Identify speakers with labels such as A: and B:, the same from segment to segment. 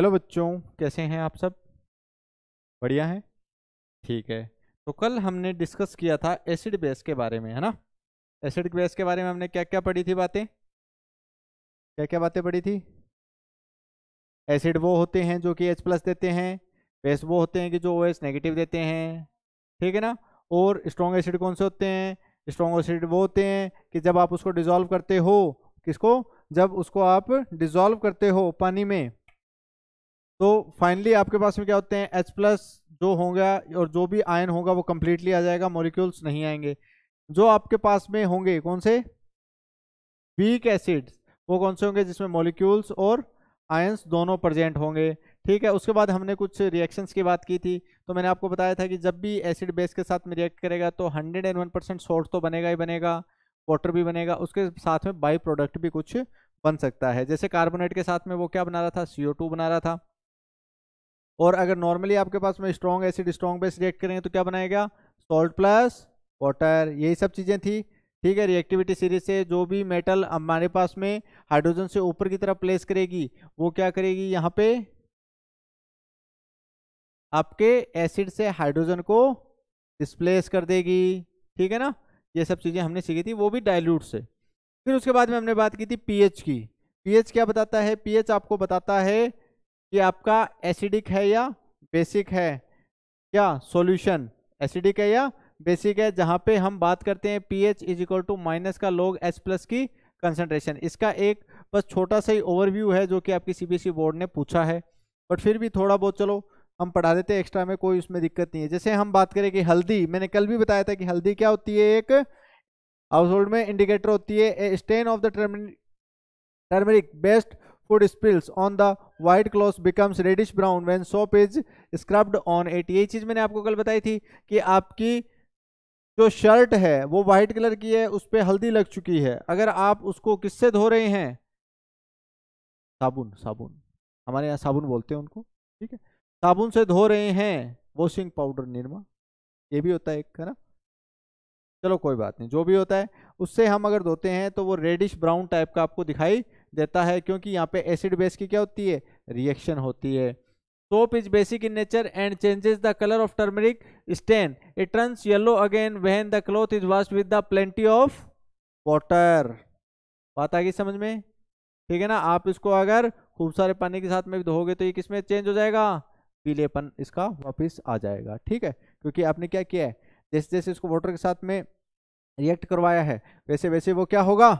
A: Hello बच्चों कैसे हैं आप सब बढ़िया हैं ठीक है तो कल हमने डिस्कस किया था एसिड बेस के बारे में है ना एसिड बेस के बारे में हमने क्या क्या पढ़ी थी बातें क्या क्या बातें पढ़ी थी एसिड वो होते हैं जो कि एच प्लस देते हैं बेस वो होते हैं कि जो ओ एस नेगेटिव देते हैं ठीक है ना और स्ट्रॉन्ग एसिड कौन से होते हैं स्ट्रॉन्ग एसिड वो होते हैं कि जब आप उसको डिजोल्व करते हो किसको जब उसको आप डिजोल्व करते हो पानी में तो फाइनली आपके पास में क्या होते हैं एच प्लस जो होंगे और जो भी आयन होगा वो कम्प्लीटली आ जाएगा मोलिक्यूल्स नहीं आएंगे जो आपके पास में होंगे कौन से वीक एसिड्स वो कौन से होंगे जिसमें मोलिक्यूल्स और आयंस दोनों प्रजेंट होंगे ठीक है उसके बाद हमने कुछ रिएक्शंस की बात की थी तो मैंने आपको बताया था कि जब भी एसिड बेस के साथ में रिएक्ट करेगा तो hundred and one percent source तो बनेगा ही बनेगा वाटर भी बनेगा उसके साथ में बाई प्रोडक्ट भी कुछ बन सकता है जैसे कार्बोनेट के साथ में वो क्या बना रहा था सी बना रहा था और अगर नॉर्मली आपके पास में strong acid strong base react करेंगे तो क्या बनाएगा सॉल्ट प्लस वाटर यही सब चीज़ें थी ठीक है रिएक्टिविटी सीरीज से जो भी मेटल हमारे पास में हाइड्रोजन से ऊपर की तरफ प्लेस करेगी वो क्या करेगी यहाँ पे आपके एसिड से हाइड्रोजन को डिस्प्लेस कर देगी ठीक है ना ये सब चीज़ें हमने सीखी थी वो भी डाइल्यूट से फिर उसके बाद में हमने बात की थी पीएच की पीएच क्या बताता है पीएच आपको बताता है कि आपका एसिडिक है या बेसिक है क्या सॉल्यूशन एसिडिक है या बेसिक है जहां पे हम बात करते हैं pH is equal to minus का लोग एच प्लस की कंसनट्रेशन इसका एक बस छोटा सा ही ओवरव्यू है जो कि आपकी सीबीएसई बोर्ड e ने पूछा है बट फिर भी थोड़ा बहुत चलो हम पढ़ा देते हैं एक्स्ट्रा में कोई उसमें दिक्कत नहीं है जैसे हम बात करें कि हल्दी मैंने कल भी बताया था कि हल्दी क्या होती है एक हाउस होल्ड में इंडिकेटर होती है stain of the turmeric best Food spills on the white cloth becomes reddish brown when soap is scrubbed on it. यही चीज़ मैंने आपको कल बताई थी कि आपकी जो शर्ट है वो वाइट कलर की है उस पर हल्दी लग चुकी है अगर आप उसको किससे धो रहे हैं साबुन साबुन हमारे यहाँ साबुन बोलते हैं उनको ठीक है साबुन से धो रहे हैं वॉशिंग पाउडर निरमा ये भी होता है एक है ना चलो कोई बात नहीं जो भी होता है उससे हम अगर धोते हैं तो वो रेडिश ब्राउन टाइप का आपको दिखाई देता है क्योंकि यहाँ पे एसिड बेस की क्या होती है रिएक्शन होती है soap is basic in nature and changes the colour of turmeric stain it turns yellow again when the cloth is wash with the plenty of water बात आ गई समझ में ठीक है ना आप इसको अगर खूब सारे पानी के साथ में धोगे तो ये किस में चेंज हो जाएगा पीलेपन इसका वापस आ जाएगा ठीक है क्योंकि आपने क्या किया है जैसे जैसे इसको वाटर के साथ में रिएक्ट करवाया है वैसे वैसे वो क्या होगा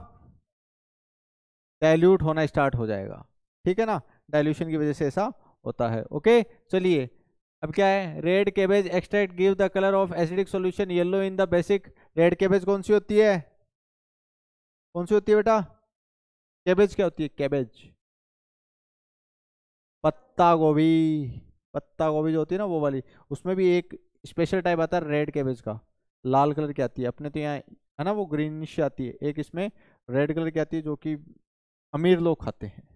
A: डायल्यूट होना स्टार्ट हो जाएगा ठीक है ना डायल्यूशन की वजह से ऐसा होता है ओके चलिए अब क्या है red cabbage extract give the colour of acidic solution yellow in the basic red cabbage कौन सी होती है कौन सी होती है बेटा कैबेज क्या होती है कैबेज पत्ता गोभी पत्ता गोभी जो होती है ना वो वाली उसमें भी एक स्पेशल टाइप आता है रेड कैबेज का लाल कलर की आती है अपने तो यहाँ है ना वो ग्रीनिश आती है एक इसमें रेड कलर की आती है जो कि अमीर लोग खाते हैं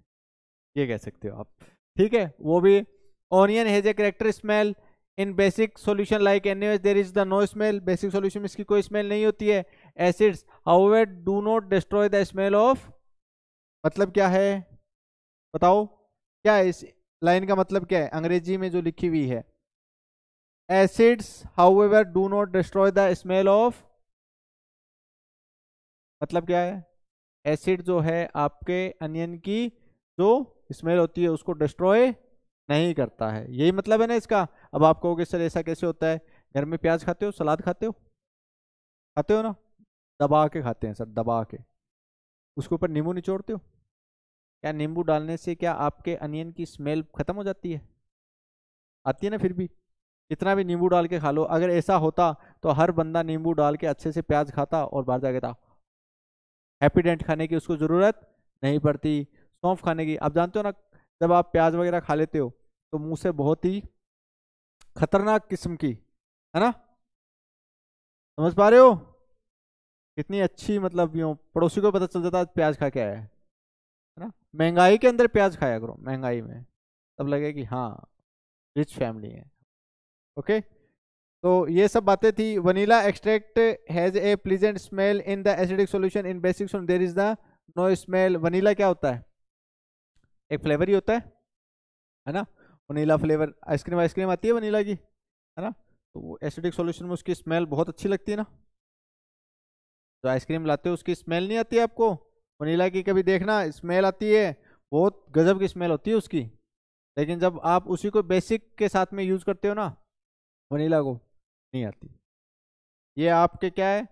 A: ये कह सकते हो आप ठीक है वो भी onion has a character smell in basic solution like an there is the no smell basic solution में इसकी कोई स्मेल नहीं होती है acids however do not destroy the smell of मतलब क्या है बताओ क्या है इस लाइन का मतलब क्या है अंग्रेजी में जो लिखी हुई है acids however do not destroy the smell of मतलब क्या है एसिड जो है आपके अनियन की जो स्मेल होती है उसको डिस्ट्रॉय नहीं करता है यही मतलब है ना इसका अब आप कहोगे सर ऐसा कैसे होता है घर में प्याज खाते हो सलाद खाते हो खाते हो ना दबा के खाते हैं सर दबा के उसके ऊपर नींबू निचोड़ते हो क्या नींबू डालने से क्या आपके अनियन की स्मेल ख़त्म हो जाती है आती है ना फिर भी कितना भी नींबू डाल के खा लो अगर ऐसा होता तो हर बंदा नींबू डाल के अच्छे से प्याज खाता और बाहर जाके था हैप्पीडेंट खाने की उसको ज़रूरत नहीं पड़ती सौंफ खाने की आप जानते हो ना जब आप प्याज वगैरह खा लेते हो तो मुँह से बहुत ही खतरनाक किस्म की है ना समझ पा रहे हो कितनी अच्छी मतलब यूँ पड़ोसी को पता चल जाता है प्याज खा के आया है ना महंगाई के अंदर प्याज खाया करो महंगाई में तब लगे कि हाँ रिच फैमिली है ओके तो ये सब बातें थी vanilla extract has a pleasant smell in the acidic solution in basic solution there is the no smell vanilla क्या होता है एक फ्लेवर ही होता है है ना वनीला फ्लेवर आइसक्रीम आइसक्रीम आती है वनीला की है ना तो वो एसिडिक सोल्यूशन में उसकी स्मेल बहुत अच्छी लगती है ना तो आइसक्रीम लाते हो उसकी स्मेल नहीं आती आपको वनीला की कभी देखना स्मेल आती है बहुत गजब की स्मेल होती है उसकी लेकिन जब आप उसी को बेसिक के साथ में यूज़ करते हो ना वनीला को नहीं आती ये आपके क्या है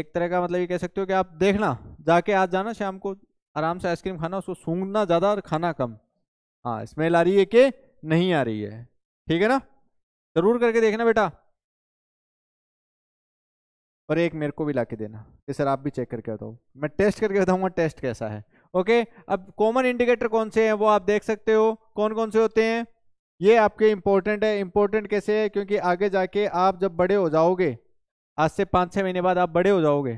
A: एक तरह का मतलब ये कह सकते हो कि आप देखना जाके आज जाना शाम को आराम से आइसक्रीम खाना उसको सूंघना ज़्यादा और खाना कम हाँ स्मेल आ रही है कि नहीं आ रही है ठीक है ना ज़रूर करके देखना बेटा और एक मेरे को भी ला के देना कि सर आप भी चेक करके बताओ मैं टेस्ट करके बताऊंगा टेस्ट कैसा है ओके अब कॉमन इंडिकेटर कौन से हैं वो आप देख सकते हो कौन कौन से होते हैं ये आपके इम्पोर्टेंट है इम्पोर्टेंट कैसे है क्योंकि आगे जाके आप जब बड़े हो जाओगे आज से पाँच छः महीने बाद आप बड़े हो जाओगे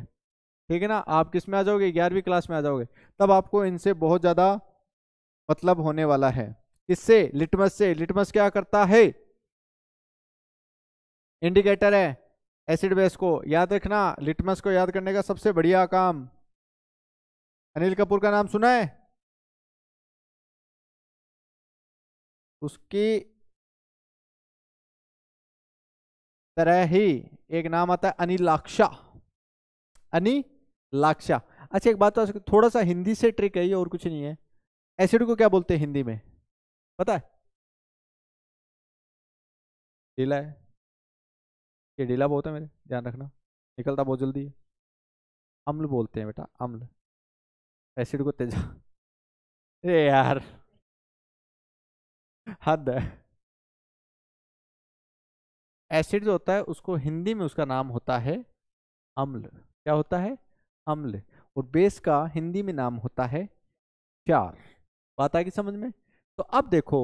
A: ठीक है ना आप किस में आ जाओगे ग्यारहवीं क्लास में आ जाओगे तब आपको इनसे बहुत ज़्यादा मतलब होने वाला है इससे लिटमस से लिटमस क्या करता है इंडिकेटर है एसिड बेस को याद रखना लिटमस को याद करने का सबसे बढ़िया काम अनिल कपूर का नाम सुना है उसके तरह ही एक नाम आता है अनिलाक्षा अनिलाक्षा अच्छा एक बात तो थोड़ा सा हिंदी से ट्रिक है ये और कुछ नहीं है एसिड को क्या बोलते हैं हिंदी में पता है ढीला
B: है ये ढीला बहुत है मेरे ध्यान रखना निकलता बहुत जल्दी है अम्ल बोलते हैं बेटा अम्ल एसिड को तेजा अरे यार हद है
A: एसिड जो होता है उसको हिंदी में उसका नाम होता है अम्ल क्या होता है अम्ल और बेस का हिंदी में नाम होता है चार बात आएगी समझ में तो अब देखो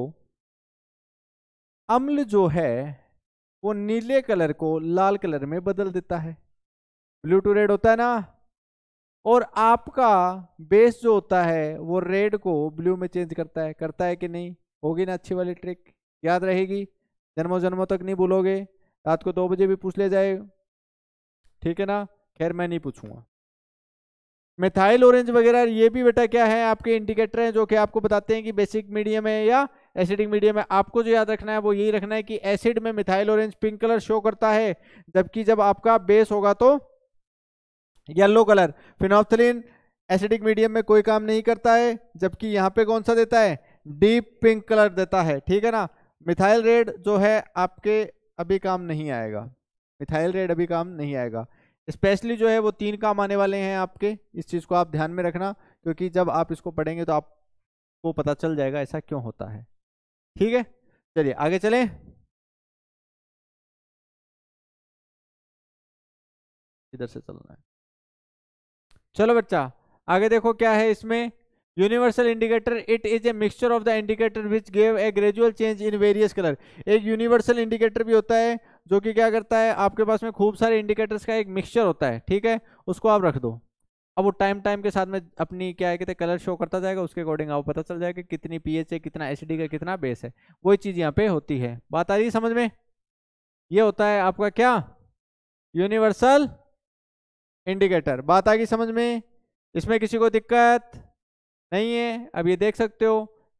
A: अम्ल जो है वो नीले कलर को लाल कलर में बदल देता है ब्लू टू रेड होता है ना और आपका बेस जो होता है वो रेड को ब्लू में चेंज करता है करता है कि नहीं होगी ना अच्छी वाली ट्रिक याद रहेगी जन्मों जन्मों तक नहीं भूलोगे रात को दो बजे भी पूछ ले जाए ठीक है ना खैर मैं नहीं पूछूंगा मिथाइल ऑरेंज वगैरह ये भी बेटा क्या है आपके इंडिकेटर हैं जो कि आपको बताते हैं कि बेसिक मीडियम है या एसिडिक मीडियम है आपको जो याद रखना है वो यही रखना है कि एसिड में methyl orange pink colour show करता है जबकि जब आपका बेस होगा तो yellow colour phenolphthalein acidic medium में कोई काम नहीं करता है जबकि यहाँ पे कौन सा देता है डीप पिंक कलर देता है ठीक है ना मिथाइल रेड जो है आपके अभी काम नहीं आएगा मिथाइल रेड अभी काम नहीं आएगा स्पेशली जो है वो तीन काम आने वाले हैं आपके इस चीज़ को आप ध्यान में रखना क्योंकि जब आप इसको पढ़ेंगे तो आपको पता चल जाएगा ऐसा क्यों होता है ठीक है चलिए आगे चलें
B: इधर से चलना है
A: चलो बच्चा आगे देखो क्या है इसमें universal indicator it is a mixture of the indicator which gave a gradual change in various colour एक यूनिवर्सल इंडिकेटर भी होता है जो कि क्या करता है आपके पास में खूब सारे इंडिकेटर्स का एक मिक्सचर होता है ठीक है उसको आप रख दो अब वो टाइम टाइम के साथ में अपनी क्या है कहते कलर शो करता जाएगा उसके अकॉर्डिंग आपको पता चल जाएगा कि कितनी पीएच है कितना एसिडिक का कितना बेस है वही चीज़ यहाँ पे होती है बात आ रही है समझ में ये होता है आपका क्या यूनिवर्सल इंडिकेटर बात आ गई समझ में इसमें किसी को दिक्कत नहीं है अब ये देख सकते हो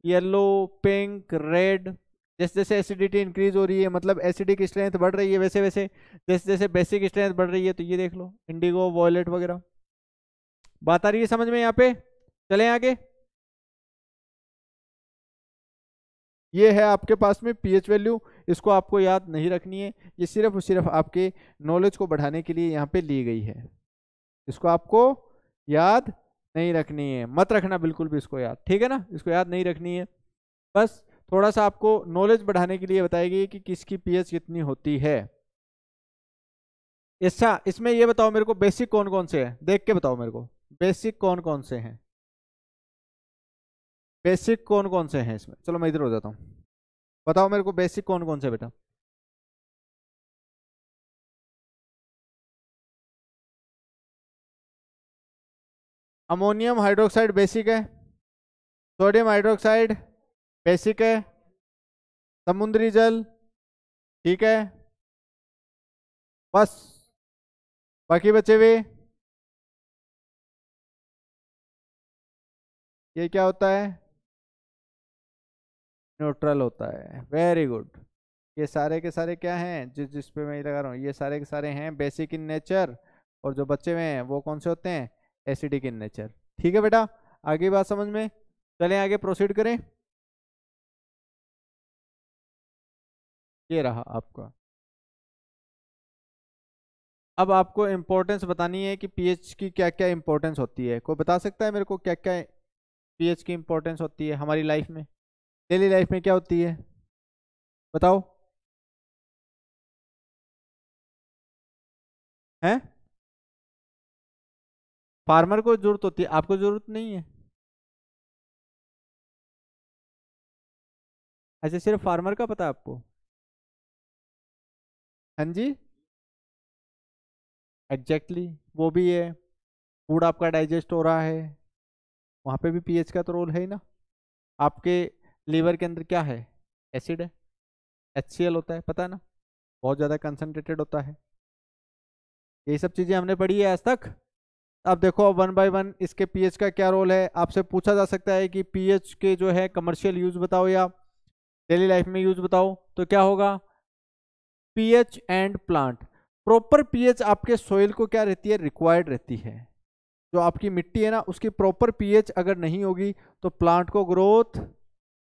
A: येलो पिंक रेड जैसे जैसे एसिडिटी इंक्रीज हो रही है मतलब एसिडिक स्ट्रेंथ बढ़ रही है वैसे वैसे जैसे जैसे बेसिक स्ट्रेंथ बढ़ रही है तो ये देख लो इंडिगो वॉयलेट वगैरह बात आ रही है समझ में यहाँ पे चले आगे ये है आपके पास में पीएच वैल्यू इसको आपको याद नहीं रखनी है ये सिर्फ और सिर्फ आपके नॉलेज को बढ़ाने के लिए यहाँ पे ली गई है इसको आपको याद नहीं रखनी है मत रखना बिल्कुल भी इसको याद ठीक है ना इसको याद नहीं रखनी है बस थोड़ा सा आपको नॉलेज बढ़ाने के लिए बताएगी कि किसकी पीएच कितनी होती है अच्छा इसमें यह बताओ मेरे को बेसिक कौन कौन से हैं देख के बताओ मेरे को बेसिक कौन कौन से हैं बेसिक कौन कौन से हैं इसमें चलो मैं इधर हो जाता हूँ बताओ मेरे को बेसिक कौन कौन से बेटा
B: अमोनियम हाइड्रोक्साइड बेसिक है सोडियम हाइड्रोक्साइड बेसिक है समुद्री जल ठीक है बस बाकी बचे हुए ये क्या होता है
A: न्यूट्रल होता है वेरी गुड ये सारे के सारे क्या हैं जिस जिस पे मैं लगा रहा हूँ ये सारे के सारे हैं बेसिक इन नेचर और जो बच्चे हुए हैं वो कौन से होते हैं एसिडिक इन नेचर ठीक है बेटा आगे बात समझ में चलें आगे प्रोसीड करें ये रहा आपका अब आपको इम्पोर्टेंस बतानी है कि पीएच की क्या क्या इंपॉर्टेंस होती है कोई बता सकता है मेरे को क्या क्या पीएच की इंपॉर्टेंस होती है हमारी लाइफ में डेली लाइफ में क्या होती है बताओ
B: हैं फार्मर को जरूरत होती है आपको जरूरत नहीं है अच्छा सिर्फ फार्मर का पता है आपको हाँ जी एग्जैक्टली exactly, वो भी है
A: फूड आपका डाइजेस्ट हो रहा है वहाँ पे भी पीएच का तो रोल है ही ना आपके लीवर के अंदर क्या है एसिड है एच होता है पता है ना बहुत ज़्यादा कंसनट्रेटेड होता है यही सब चीज़ें हमने पढ़ी है आज तक अब देखो वन बाई वन इसके पीएच का क्या रोल है आपसे पूछा जा सकता है कि पीएच के जो है कमर्शियल यूज़ बताओ या डेली लाइफ में यूज़ बताओ तो क्या होगा pH and plant proper pH आपके सॉइल को क्या रहती है रिक्वायर्ड रहती है जो आपकी मिट्टी है ना उसकी प्रॉपर पीएच अगर नहीं होगी तो प्लांट को ग्रोथ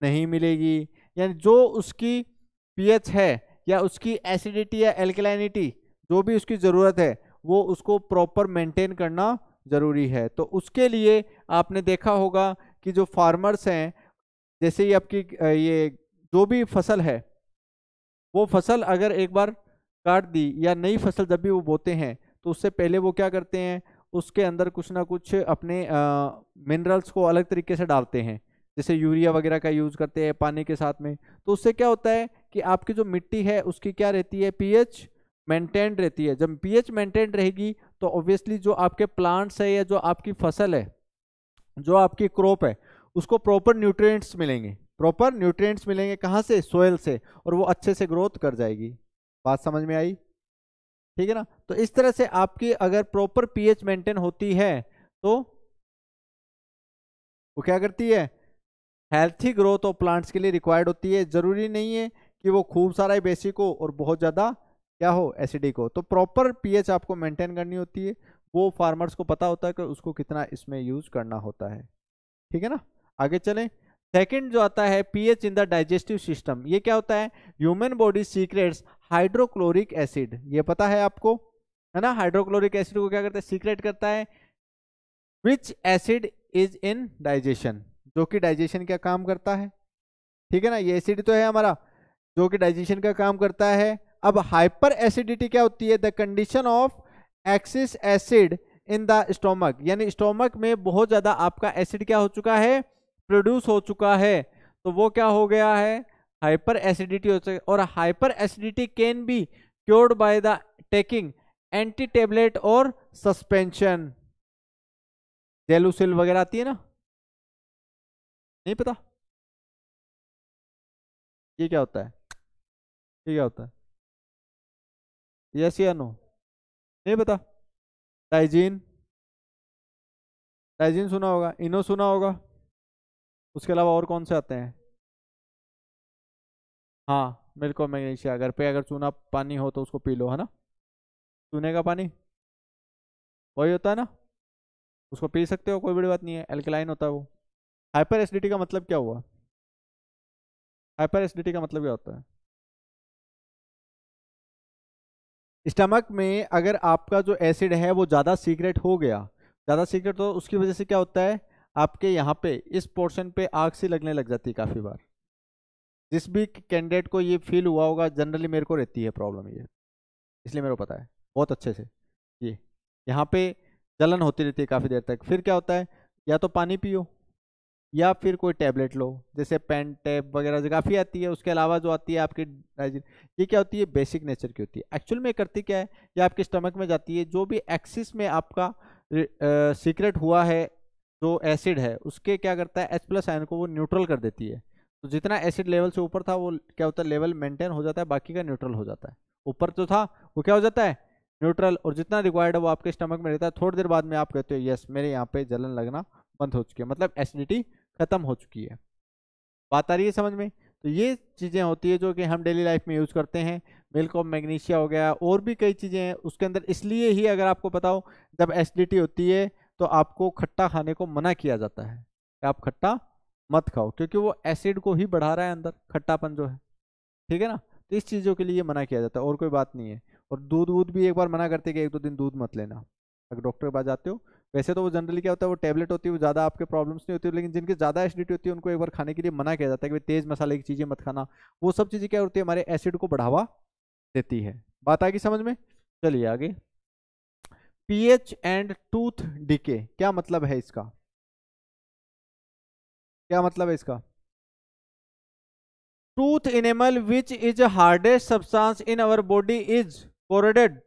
A: नहीं मिलेगी यानी जो उसकी पीएच है या उसकी एसिडिटी या एल्कलाइनिटी जो भी उसकी ज़रूरत है वो उसको प्रॉपर मेंटेन करना ज़रूरी है तो उसके लिए आपने देखा होगा कि जो फार्मर्स हैं जैसे ये आपकी ये जो भी फसल है वो फसल अगर एक बार काट दी या नई फसल जब भी वो बोते हैं तो उससे पहले वो क्या करते हैं उसके अंदर कुछ ना कुछ अपने मिनरल्स को अलग तरीके से डालते हैं जैसे यूरिया वगैरह का यूज़ करते हैं पानी के साथ में तो उससे क्या होता है कि आपकी जो मिट्टी है उसकी क्या रहती है पीएच मेंटेन्ड रहती है जब पीएच मेंटेन्ड रहेगी तो ऑब्वियसली जो आपके प्लांट्स है या जो आपकी फसल है जो आपकी क्रॉप है उसको प्रॉपर न्यूट्रिएंट्स मिलेंगे प्रॉपर न्यूट्रिएंट्स मिलेंगे कहाँ से सोयल से और वो अच्छे से ग्रोथ कर जाएगी बात समझ में आई ठीक है ना तो इस तरह से आपकी अगर प्रॉपर पीएच मेंटेन होती है तो वो क्या करती है हेल्थी ग्रोथ ऑफ प्लांट्स के लिए रिक्वायर्ड होती है ज़रूरी नहीं है कि वो खूब सारा ही बेसिक हो और बहुत ज़्यादा क्या हो एसिडिक हो तो प्रॉपर पीएच आपको मेंटेन करनी होती है वो फार्मर्स को पता होता है कि उसको कितना इसमें यूज करना होता है ठीक है ना आगे चलें सेकंड जो आता है pH in the digestive system ये क्या होता है human body secrets hydrochloric acid ये पता है आपको है ना हाइड्रोक्लोरिक एसिड को क्या करता है सीक्रेट करता है which acid is in digestion जो कि डाइजेशन का काम करता है ठीक है ना ये एसिड तो है हमारा जो कि डाइजेशन का काम करता है अब हाइपर एसिडिटी क्या होती है the condition of excess acid in the stomach यानी स्टोमक में बहुत ज़्यादा आपका एसिड क्या हो चुका है प्रोड्यूस हो चुका है तो वो क्या हो गया है हाइपर एसिडिटी हो चुका और hyper acidity can be cured by the taking anti tablet और सस्पेंशन जेलूसिल वगैरह आती है ना नहीं पता
B: ये क्या होता है ये क्या होता है यस या नो नहीं पता डाइजीन
A: डाइजीन सुना होगा इनो सुना होगा उसके अलावा और कौन से आते हैं हाँ मिल्क और मैग्नीशिया घर पे अगर चूना पानी हो तो उसको पी लो है ना चूने का पानी वही होता है ना उसको पी सकते हो कोई बड़ी बात नहीं है एल्कलाइन होता है वो हाइपर एसिडिटी का मतलब क्या हुआ
B: हाइपर एसिडिटी का मतलब क्या होता है
A: स्टमक में अगर आपका जो एसिड है वो ज़्यादा सीक्रेट हो गया ज़्यादा सीक्रेट हो तो उसकी वजह से क्या होता है आपके यहाँ पे इस पोर्शन पे आग सी लगने लग जाती है काफ़ी बार जिस भी कैंडिडेट को ये फील हुआ होगा जनरली मेरे को रहती है प्रॉब्लम ये इसलिए मेरे को पता है बहुत अच्छे से ये यहाँ पे जलन होती रहती है काफ़ी देर तक फिर क्या होता है या तो पानी पियो या फिर कोई टैबलेट लो जैसे पेन टैब वगैरह जो काफ़ी आती है उसके अलावा जो आती है आपकी ये क्या होती है बेसिक नेचर की होती है एक्चुअल में करती क्या है ये आपके स्टमक में जाती है जो भी एक्सिस में आपका सीक्रेट हुआ है जो एसिड है उसके क्या करता है एच प्लस आयन को वो न्यूट्रल कर देती है तो जितना एसिड लेवल से ऊपर था वो क्या होता है लेवल मेंटेन हो जाता है बाकी का न्यूट्रल हो जाता है ऊपर जो था वो क्या हो जाता है न्यूट्रल और जितना रिक्वायर्ड है वो आपके स्टमक में रहता है थोड़ी देर बाद में आप कहते हो यस मेरे यहाँ पे जलन लगना बंद हो चुकी है मतलब एसिडिटी ख़त्म हो चुकी है बात आ रही है समझ में तो ये चीज़ें होती है जो कि हम डेली लाइफ में यूज़ करते हैं मिल्क ऑफ मैग्नीशिया हो गया और भी कई चीज़ें हैं उसके अंदर इसलिए ही अगर आपको बताओ जब एसिडिटी होती है तो आपको खट्टा खाने को मना किया जाता है कि आप खट्टा मत खाओ क्योंकि वो एसिड को ही बढ़ा रहा है अंदर खट्टापन जो है ठीक है ना तो इस चीज़ों के लिए मना किया जाता है और कोई बात नहीं है और दूध वूध भी एक बार मना करते कि एक दो दिन दूध मत लेना अगर डॉक्टर के पास जाते हो वैसे तो वो जनरली क्या होता है वो टैबलेट होती है वो ज़्यादा आपके प्रॉब्लम्स नहीं होती है लेकिन जिनकी ज़्यादा एसिडिटी होती है उनको एक बार खाने के लिए मना किया जाता है कि तेज़ मसाले की चीज़ें मत खाना वो सब चीज़ें क्या होती है हमारे एसिड को बढ़ावा देती है बात आ गई समझ में चलिए आगे पीएच एंड टूथ डीके क्या मतलब है इसका क्या मतलब है इसका tooth enamel which is hardest substance in our body is corroded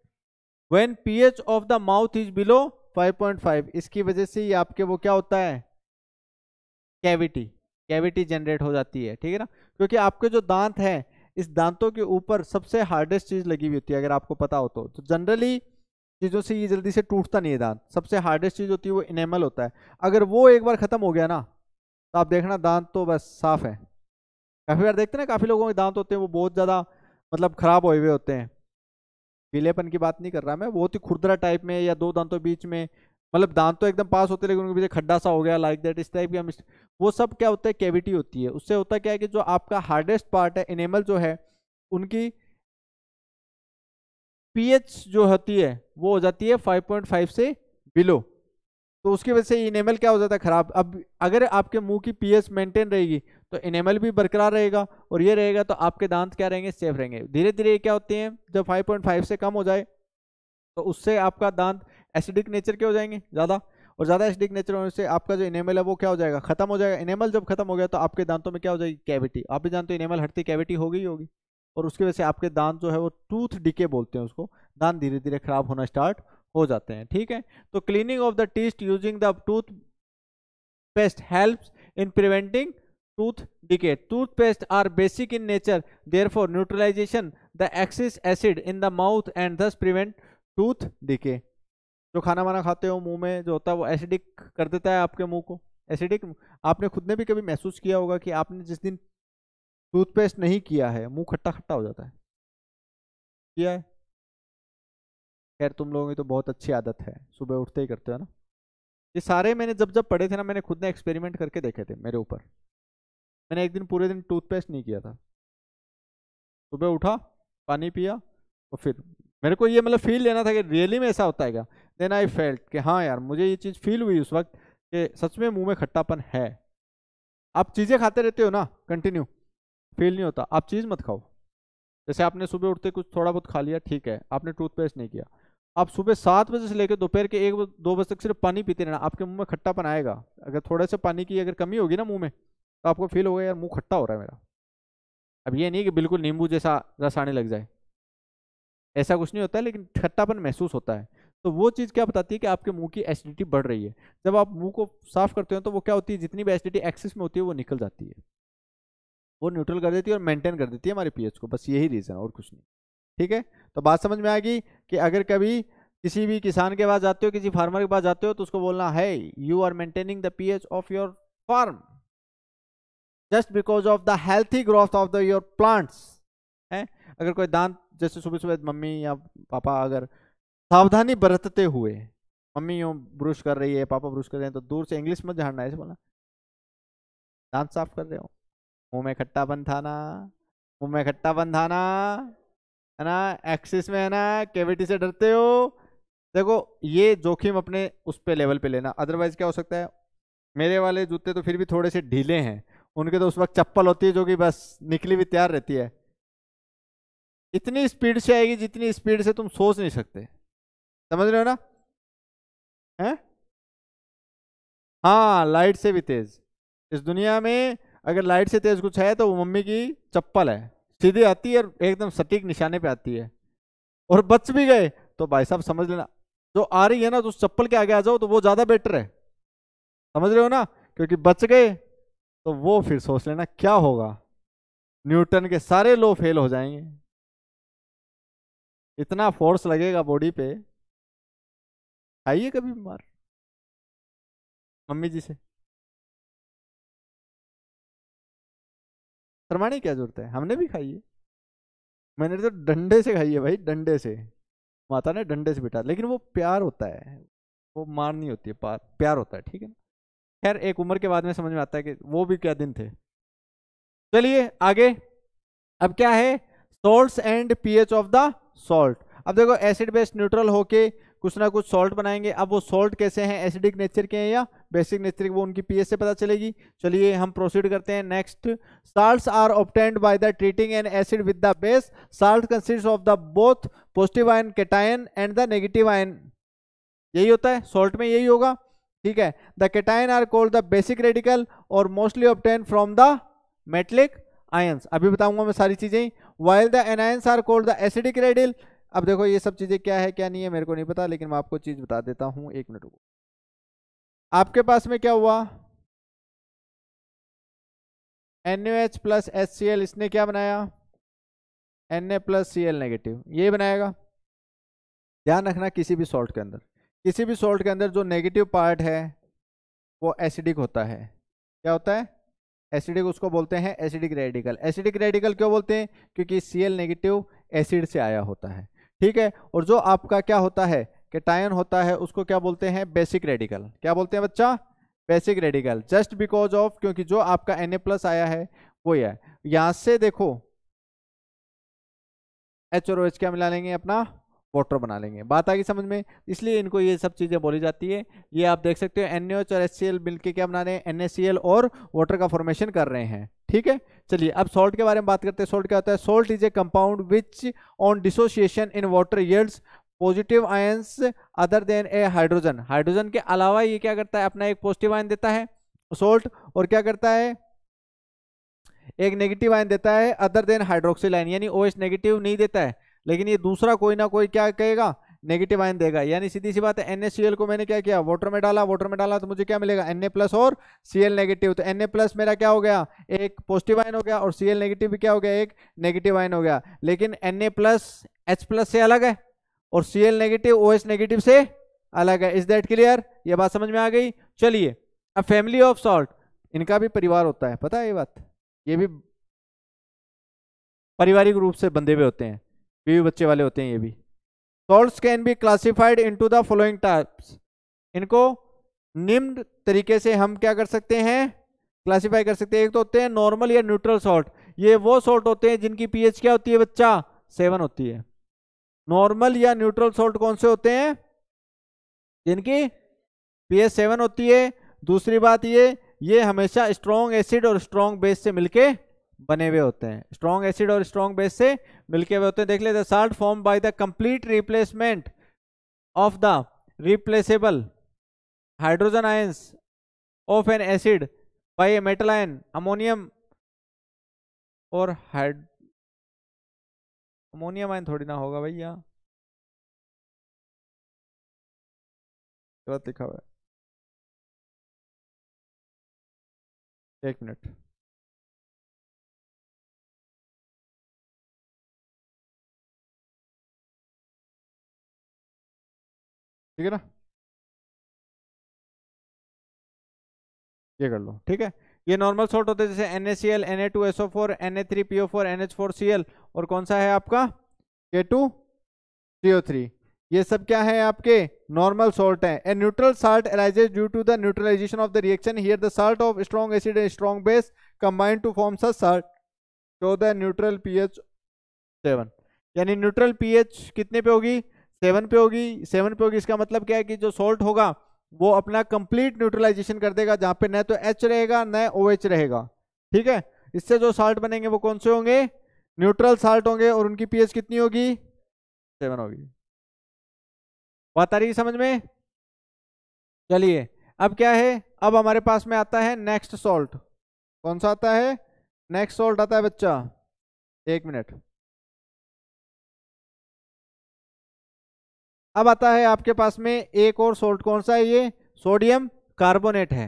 A: when pH of the mouth is below 5.5 इसकी वजह से ये आपके वो क्या होता है कैविटी कैविटी जनरेट हो जाती है ठीक है ना क्योंकि आपके जो दांत हैं इस दांतों के ऊपर सबसे हार्डेस्ट चीज़ लगी हुई होती है अगर आपको पता हो तो, जनरली तो चीज़ों से ये जल्दी से टूटता नहीं है दांत सबसे हार्डेस्ट चीज़ होती है वो इनेमल होता है अगर वो एक बार ख़त्म हो गया ना तो आप देखना दांत तो बस साफ़ है काफ़ी बार देखते हैं ना काफ़ी लोगों के दांत होते हैं वो बहुत ज़्यादा मतलब ख़राब हुए हुए होते हैं पीलेपन की बात नहीं कर रहा मैं बहुत ही खुरदरा टाइप में या दो दांतों बीच में मतलब दांत तो एकदम पास होते लेकिन उनके पीछे खड्डा सा हो गया लाइक दैट इस टाइप की हम वो सब क्या होता है कैविटी होती है उससे होता क्या है कि जो आपका हार्डेस्ट पार्ट है इनेमल जो है उनकी पीएच जो होती है वो हो जाती है 5.5 से बिलो तो उसकी वजह से इनेमल क्या हो जाता है खराब अब अगर आपके मुंह की पीएच मेंटेन रहेगी तो इनेमल भी बरकरार रहेगा और ये रहेगा तो आपके दांत क्या रहेंगे सेफ रहेंगे धीरे धीरे क्या होते हैं जब 5.5 से कम हो जाए तो उससे आपका दांत एसिडिक नेचर के हो जाएंगे ज़्यादा और ज़्यादा एसिडिक नेचर होने से आपका जो इनेमल है वो क्या हो जाएगा खत्म हो जाएगा इनेमल जब खत्म हो गया तो आपके दांतों में क्या हो जाएगी कैविटी आप भी जानते हो इनेमल हटती कैविटी होगी ही होगी और उसकी वजह से आपके दांत जो है वो टूथ डिके बोलते हैं उसको दांत धीरे धीरे खराब होना स्टार्ट हो जाते हैं ठीक है तो क्लीनिंग ऑफ द टीस्ट using the tooth paste helps in preventing tooth toothpaste are basic in nature therefore neutralization the excess acid in the mouth and thus prevent tooth decay जो खाना वाना खाते हो मुंह में जो होता है वो एसिडिक कर देता है आपके मुंह को एसिडिक आपने खुद ने भी कभी महसूस किया होगा कि आपने जिस दिन टूथपेस्ट नहीं किया है मुंह खट्टा खट्टा हो जाता है
B: किया
A: है खैर तुम लोगों की तो बहुत अच्छी आदत है सुबह उठते ही करते हो ना ये सारे मैंने जब जब पढ़े थे ना मैंने खुद ने एक्सपेरिमेंट करके देखे थे मेरे ऊपर मैंने एक दिन पूरे दिन टूथपेस्ट नहीं किया था सुबह उठा पानी पिया और फिर मेरे को ये मतलब फील लेना था कि रियली में ऐसा होता है क्या देन आई फेल्ट कि हाँ यार मुझे ये चीज़ फील हुई उस वक्त कि सच में मुंह में खट्टापन है आप चीज़ें खाते रहते हो ना कंटिन्यू फील नहीं होता आप चीज़ मत खाओ जैसे आपने सुबह उठते कुछ थोड़ा बहुत खा लिया ठीक है आपने टूथपेस्ट नहीं किया आप सुबह सात बजे से लेकर दोपहर के एक दो बजे तक सिर्फ पानी पीते रहना आपके मुंह में खट्टापन आएगा अगर थोड़े से पानी की अगर कमी होगी ना मुंह में तो आपको फील होगा यार मुंह खट्टा हो रहा है मेरा अब ये नहीं कि बिल्कुल नींबू जैसा रस आने लग जाए ऐसा कुछ नहीं होता है लेकिन खट्टापन महसूस होता है तो वो चीज़ क्या बताती है कि आपके मुंह की एसिडिटी बढ़ रही है जब आप मुंह को साफ करते हो तो वो क्या होती है जितनी भी एसिडिटी एक्सेस में होती है वो निकल जाती है वो न्यूट्रल कर देती है और मेंटेन कर देती है हमारे पीएच को बस यही रीज़न और कुछ नहीं ठीक है तो बात समझ में आएगी कि अगर कभी किसी भी किसान के पास जाते हो किसी फार्मर के पास जाते हो तो उसको बोलना है you are maintaining the pH of your farm just because of the healthy growth of the your plants है अगर कोई दांत जैसे सुबह सुबह मम्मी या पापा अगर सावधानी बरतते हुए मम्मी यूँ ब्रश कर रही है पापा ब्रश कर रहे हैं तो दूर से इंग्लिश मत झाड़ना है ऐसे बोला दांत साफ कर रहे हो मुंह में खट्टा था ना मुंह में खट्टा था ना है ना एक्सिस में है ना कैविटी से डरते हो देखो ये जोखिम अपने उस पे लेवल पे लेना अदरवाइज क्या हो सकता है मेरे वाले जूते तो फिर भी थोड़े से ढीले हैं उनके तो उस वक्त चप्पल होती है जो कि बस निकली हुई तैयार रहती है इतनी स्पीड से आएगी जितनी स्पीड से तुम सोच नहीं सकते समझ रहे हो ना है हाँ लाइट से भी तेज इस दुनिया में अगर लाइट से तेज कुछ है तो वो मम्मी की चप्पल है सीधी आती है और एकदम सटीक निशाने पे आती है और बच भी गए तो भाई साहब समझ लेना जो आ रही है ना तो उस चप्पल के आगे आ जाओ तो वो ज़्यादा बेटर है समझ रहे हो ना क्योंकि बच गए तो वो फिर सोच लेना क्या होगा न्यूटन के सारे लो फेल हो जाएंगे
B: इतना फोर्स लगेगा बॉडी पे आइए कभी बीमार मम्मी जी से
A: शर्माने क्या जरूरत है हमने भी खाई है मैंने तो डंडे से खाई है भाई डंडे से माता ने डंडे से बिठा लेकिन वो प्यार होता है वो मार नहीं होती है प्यार होता है ठीक है ना खैर एक उम्र के बाद में समझ में आता है कि वो भी क्या दिन थे चलिए आगे अब क्या है salt and pH of the salt अब देखो एसिड बेस्ड न्यूट्रल होके कुछ ना कुछ सॉल्ट बनाएंगे अब वो सॉल्ट कैसे हैं एसिडिक नेचर के हैं या बेसिक नेचर के वो उनकी पीएच से पता चलेगी चलिए हम प्रोसीड करते हैं next salt are obtained by the treating an acid with the base salt consist of the both positive ion cation and the negative ion यही होता है सॉल्ट में यही होगा ठीक है the cation are called the basic radical और mostly obtained from the metallic ions अभी बताऊंगा मैं सारी चीजें while the anions are called the acidic radical अब देखो ये सब चीजें क्या है क्या नहीं है मेरे को नहीं पता लेकिन मैं आपको चीज बता देता हूं एक मिनट को आपके पास में क्या हुआ N U H plus H C L इसने क्या बनाया N A plus C L negative ये बनाएगा ध्यान रखना किसी भी सॉल्ट के अंदर किसी भी सॉल्ट के अंदर जो नेगेटिव पार्ट है वो एसिडिक होता है क्या होता है एसिडिक उसको बोलते हैं एसिडिक रेडिकल एसिडिक रेडिकल क्यों बोलते हैं क्योंकि सी एल नेगेटिव एसिड से आया होता है ठीक है और जो आपका क्या होता है केटायन होता है उसको क्या बोलते हैं बेसिक रेडिकल क्या बोलते हैं बच्चा basic radical just because of क्योंकि जो आपका एन ए प्लस आया है वो है यहाँ से देखो एच और ओ एच क्या मिला लेंगे अपना वोटर बना लेंगे बात आगे समझ में इसलिए इनको ये सब चीज़ें बोली जाती है ये आप देख सकते हो एन और एस मिल क्या बना रहे हैं एन और वोटर का फॉर्मेशन कर रहे हैं ठीक है चलिए अब सॉल्ट के बारे में बात करते हैं सॉल्ट क्या होता है salt is a compound which on dissociation in water yields positive ions other than a hydrogen hydrogen के अलावा ये क्या करता है अपना एक पॉजिटिव आयन देता है सोल्ट और क्या करता है एक नेगेटिव आयन देता है अदर देन हाइड्रोक्सिल आयन यानी ओ नेगेटिव नहीं देता है लेकिन ये दूसरा कोई ना कोई क्या कहेगा नेगेटिव आयन देगा यानी सीधी सी बात है एन को मैंने क्या किया वाटर में डाला वाटर में डाला तो मुझे क्या मिलेगा एन प्लस और सी नेगेटिव तो एन प्लस मेरा क्या हो गया एक पॉजिटिव आयन हो गया और सी नेगेटिव भी क्या हो गया एक नेगेटिव आयन हो गया लेकिन एन प्लस एच प्लस से अलग है और सी नेगेटिव ओ नेगेटिव से अलग है इज दैट क्लियर ये बात समझ में आ गई चलिए अब फैमिली ऑफ सॉल्ट इनका भी परिवार होता है पता है ये बात ये भी पारिवारिक रूप से बंधे हुए होते हैं बीवी बच्चे वाले होते हैं ये भी salt can be classified to the following types इनको निम्न तरीके से हम क्या कर सकते हैं क्लासिफाई कर सकते हैं एक तो होते हैं नॉर्मल या न्यूट्रल सॉल्ट ये वो सॉल्ट होते हैं जिनकी पीएच क्या होती है बच्चा सेवन होती है नॉर्मल या न्यूट्रल सॉल्ट कौन से होते हैं जिनकी पीएच सेवन होती है दूसरी बात ये ये हमेशा स्ट्रॉन्ग एसिड और स्ट्रॉन्ग बेस से मिलके बने हुए होते हैं स्ट्रॉन्ग एसिड और स्ट्रॉन्ग बेस से मिलके हुए होते हैं देख लेते salt form by the complete replacement of the replaceable hydrogen ions of an acid by a metal ion ammonium और हाइड अमोनियम आयन थोड़ी ना होगा
B: भैया गलत लिखा हुआ है एक मिनट ठीक है ना
A: ये कर लो ठीक है ये नॉर्मल सॉल्ट होते हैं जैसे N A C L N A two S O four N A three P O four N H four C L और कौन सा है आपका के टू सी ओ थ्री ये सब क्या है आपके नॉर्मल सॉल्ट है a neutral salt arises due to the neutralization of the reaction here the salt of strong acid and strong base combined to form salt show the neutral pH seven यानी neutral pH कितने पे होगी seven पे होगी seven पे होगी इसका मतलब क्या है कि जो सोल्ट होगा वो अपना कंप्लीट न्यूट्रलाइजेशन कर देगा जहां पे न तो एच रहेगा न ओ एच रहेगा ठीक है इससे जो साल्ट बनेंगे वो कौन से होंगे न्यूट्रल साल्ट होंगे और उनकी पीएच कितनी होगी सेवन होगी बात आ रही समझ में चलिए अब क्या है अब हमारे पास में आता है नेक्स्ट सॉल्ट कौन सा आता है नेक्स्ट सॉल्ट आता है बच्चा एक मिनट अब आता है आपके पास में एक और सोल्ट कौन सा है ये सोडियम कार्बोनेट है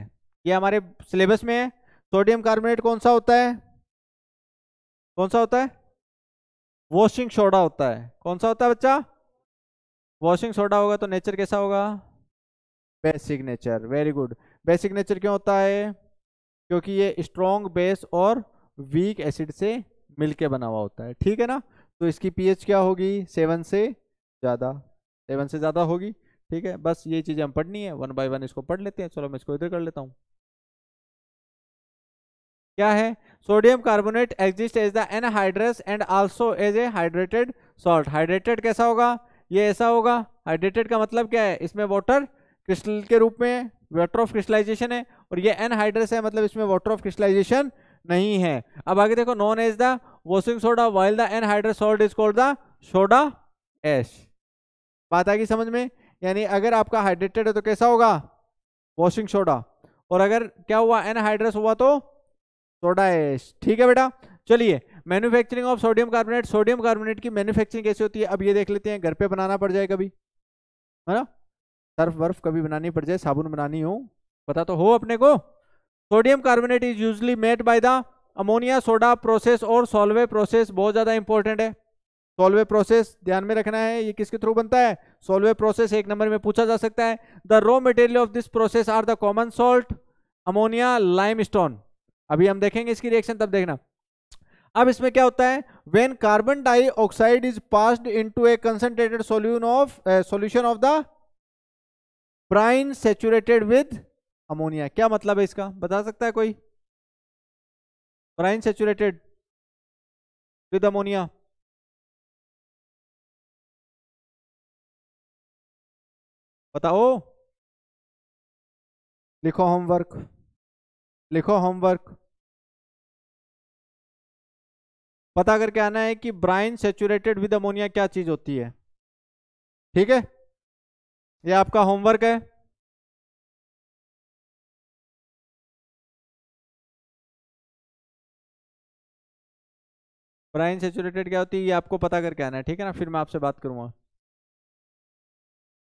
A: ये हमारे सिलेबस में है सोडियम कार्बोनेट कौन सा होता है कौन सा होता है वॉशिंग सोडा होता है कौन सा होता है बच्चा वॉशिंग सोडा होगा तो नेचर कैसा होगा basic nature very good basic nature क्यों होता है क्योंकि ये स्ट्रॉन्ग बेस और वीक एसिड से मिलके बना हुआ होता है ठीक है ना तो इसकी पीएच क्या होगी सेवन से ज़्यादा सेवन से ज़्यादा होगी ठीक है बस ये चीज़ें हम पढ़नी है वन बाई वन इसको पढ़ लेते हैं चलो मैं इसको इधर कर लेता हूँ क्या है sodium carbonate exist as the anhydrous and also as a hydrated salt hydrated कैसा होगा ये ऐसा होगा हाइड्रेटेड का मतलब क्या है इसमें वाटर क्रिस्टल के रूप में है वाटर ऑफ क्रिस्टलाइजेशन है और ये एनहाइड्रस है मतलब इसमें वाटर ऑफ क्रिस्टलाइजेशन नहीं है अब आगे देखो known as the washing soda while the anhydrous salt is called the soda ash बात आ गई समझ में यानी अगर आपका हाइड्रेटेड है तो कैसा होगा वॉशिंग सोडा और अगर क्या हुआ एनहाइड्रस हुआ तो सोडा एस ठीक है बेटा चलिए manufacturing of sodium carbonate sodium carbonate की मैन्युफैक्चरिंग कैसे होती है अब ये देख लेते हैं घर पे बनाना पड़ जाए कभी है ना सर्फ बर्फ कभी बनानी पड़ जाए साबुन बनानी हो पता तो हो अपने को sodium carbonate is usually made by the ammonia soda process और सॉल्वे प्रोसेस बहुत ज़्यादा इंपॉर्टेंट है सॉल्वे प्रोसेस ध्यान में रखना है ये किसके थ्रू बनता है सॉल्वे प्रोसेस एक नंबर में पूछा जा सकता है the raw material of this process are the common salt ammonia lime stone अभी हम देखेंगे इसकी रिएक्शन तब देखना अब इसमें क्या होता है when carbon dioxide is passed into a concentrated solution of solution of the brine saturated with ammonia क्या मतलब है इसका बता सकता है कोई ब्राइन
B: सेचुरेटेड विद अमोनिया बताओ लिखो होमवर्क लिखो होमवर्क
A: पता करके आना है कि ब्राइन सेचुरेटेड विद अमोनिया क्या चीज होती है ठीक है ये आपका होमवर्क है ब्राइन सेचुरेटेड क्या होती है ये आपको पता करके आना है ठीक है ना फिर मैं आपसे बात करूंगा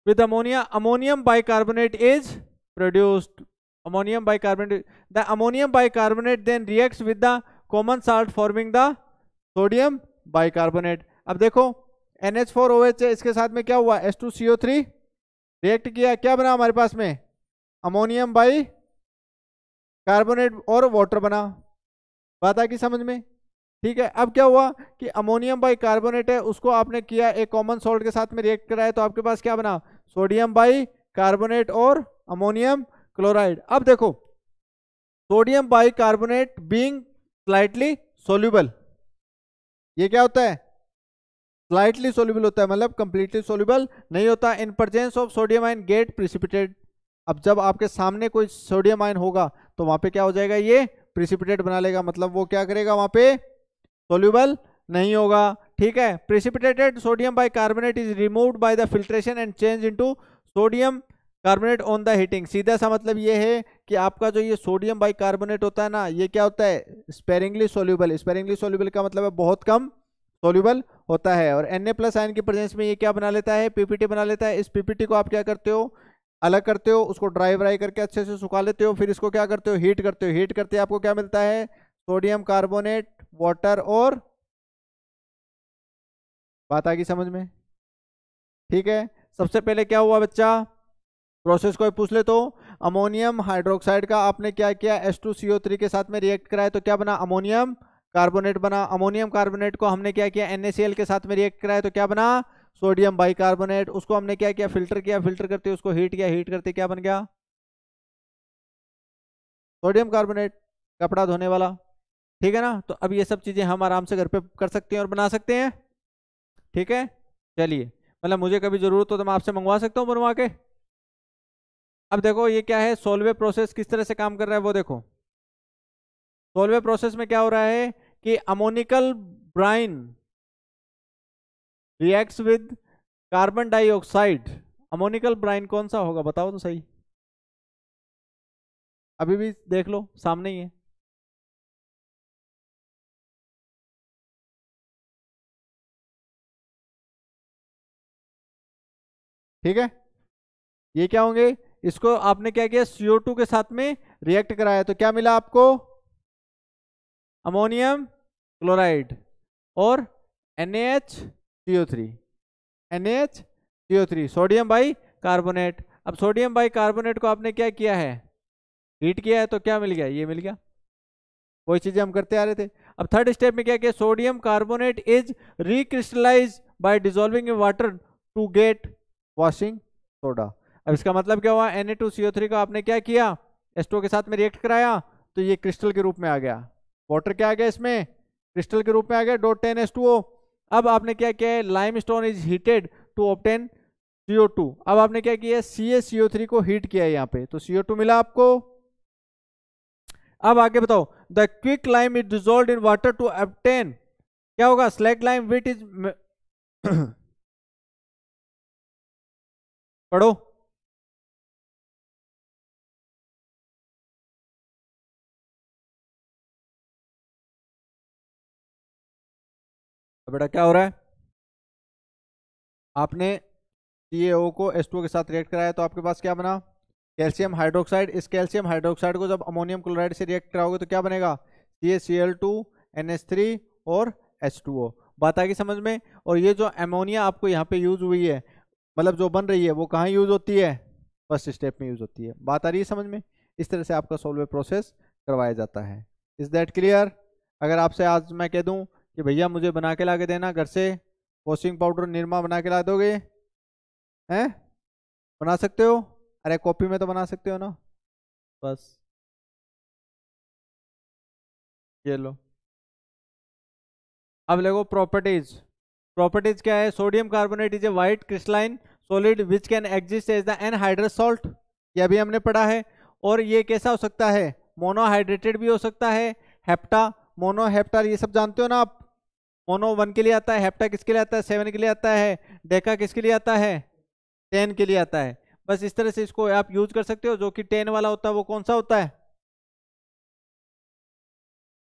A: with ammonia ammonium bicarbonate is produced ammonium bicarbonate the ammonium bicarbonate then reacts with the common salt forming the sodium bicarbonate अब देखो NH4OH इसके साथ में क्या हुआ H2CO3 रिएक्ट किया क्या बना हमारे पास में अमोनियम बाई कार्बोनेट और वाटर बना बात आ की समझ में ठीक है अब क्या हुआ कि अमोनियम बाई कार्बोनेट है उसको आपने किया एक कॉमन सॉल्ट के साथ में रिएक्ट कराया तो आपके पास क्या बना सोडियम बाई कार्बोनेट और अमोनियम क्लोराइड अब देखो sodium bicarbonate being slightly soluble ये क्या होता है स्लाइटली सोल्यूबल होता है मतलब कंप्लीटली सोल्यूबल नहीं होता in presence of sodium ion get precipitated अब जब आपके सामने कोई सोडियम आइन होगा तो वहां पे क्या हो जाएगा ये प्रिसिपिटेट बना लेगा मतलब वो क्या करेगा वहां पे सोल्यूबल नहीं होगा ठीक है precipitated sodium bicarbonate is remove by the filtration and change into sodium carbonate on the heating सीधा सा मतलब ये है कि आपका जो ये सोडियम बाई कार्बोनेट होता है ना ये क्या होता है स्पेरिंगली सोल्यूबल स्पेरिंगली सोल्यूबल का मतलब है बहुत कम सोल्यूबल होता है और एन ए प्लस आयन की प्रेजेंस में ये क्या बना लेता है पीपीटी बना लेता है इस पीपीटी को आप क्या करते हो अलग करते हो उसको ड्राई व्राई करके अच्छे से सुखा लेते हो फिर इसको क्या करते हो हीट करते हो हीट करते आपको क्या मिलता है सोडियम कार्बोनेट वाटर और बात आ गई समझ में ठीक है सबसे पहले क्या हुआ बच्चा प्रोसेस को पूछ ले तो अमोनियम हाइड्रोक्साइड का आपने क्या किया S two C O three के साथ में रिएक्ट कराया तो क्या बना अमोनियम कार्बोनेट बना अमोनियम कार्बोनेट को हमने क्या किया एन के साथ में रिएक्ट कराया तो क्या बना सोडियम बाइकार्बोनेट उसको हमने क्या किया फिल्टर किया फिल्टर करते उसको हीट किया हीट करते क्या बन गया सोडियम कार्बोनेट कपड़ा धोने वाला ठीक है ना तो अब ये सब चीज़ें हम आराम से घर पे कर सकते हैं और बना सकते हैं ठीक है चलिए मतलब मुझे कभी ज़रूरत हो तो मैं आपसे मंगवा सकता हूँ बनवा के अब देखो ये क्या है सोलवे प्रोसेस किस तरह से काम कर रहा है वो देखो सोलवे प्रोसेस में क्या हो रहा है कि ammoniacal brine reacts with carbon dioxide ammoniacal brine कौन सा होगा बताओ तो सही अभी भी देख लो सामने ही है ठीक है ये क्या होंगे इसको आपने क्या किया सीओ टू के साथ में रिएक्ट कराया तो क्या मिला आपको अमोनियम क्लोराइड और N H C O three N H C O three sodium bicarbonate अब सोडियम बाई कार्बोनेट को आपने क्या किया है हीट किया है तो क्या मिल गया ये मिल गया वही चीज़ें हम करते आ रहे थे अब थर्ड स्टेप में क्या किया sodium carbonate is recrystallize by dissolving water to get washing soda अब इसका मतलब क्या हुआ एन को आपने क्या किया एस के साथ में रिएक्ट कराया तो ये क्रिस्टल के रूप में आ गया वाटर क्या आ गया इसमें क्रिस्टल के रूप में आ गया डॉट टेन एस अब आपने क्या किया है limestone is heated to obtain C O two अब आपने क्या किया सी ए सी ओ थ्री को हीट किया है यहाँ पे तो सी ओ टू मिला आपको अब आगे बताओ the quicklime is dissolve in water to obtain क्या होगा स्लैग लाइम विट इज
B: पढ़ो बेटा क्या हो रहा है
A: आपने सीएओ को टू के साथ रिएक्ट कराया तो आपके पास क्या बना कैल्शियम हाइड्रोक्साइड इस कैल्शियम हाइड्रोक्साइड को जब अमोनियम क्लोराइड से रिएक्ट कराओगे तो क्या बनेगा C A C L two N S three और एस टू ओ बात आगे समझ में और ये जो एमोनिया आपको यहाँ पे यूज हुई है मतलब जो बन रही है वो कहाँ यूज़ होती है फर्स्ट स्टेप में यूज़ होती है बात आ रही है समझ में इस तरह से आपका सोलवे प्रोसेस करवाया जाता है इज़ दैट क्लियर अगर आपसे आज मैं कह दूँ कि भैया मुझे बना के ला के देना घर से वॉशिंग पाउडर निरमा बना के ला दोगे हैं बना सकते हो अरे कॉपी में तो बना सकते हो ना
B: बस ये लो
A: अब देखो प्रॉपर्टीज़ प्रॉपर्टीज क्या है sodium carbonate is a white crystalline solid which can exist as the anhydrous salt यह भी हमने पढ़ा है और ये कैसा हो सकता है मोनोहाइड्रेटेड भी हो सकता है हेप्टा मोनोहेप्टा ये सब जानते हो ना आप मोनो वन के लिए आता है हेप्टा किसके लिए आता है सेवन के लिए आता है डेका किसके लिए आता है टेन के लिए आता है बस इस तरह से इसको आप यूज कर सकते हो जो कि टेन वाला होता है वो कौन सा होता है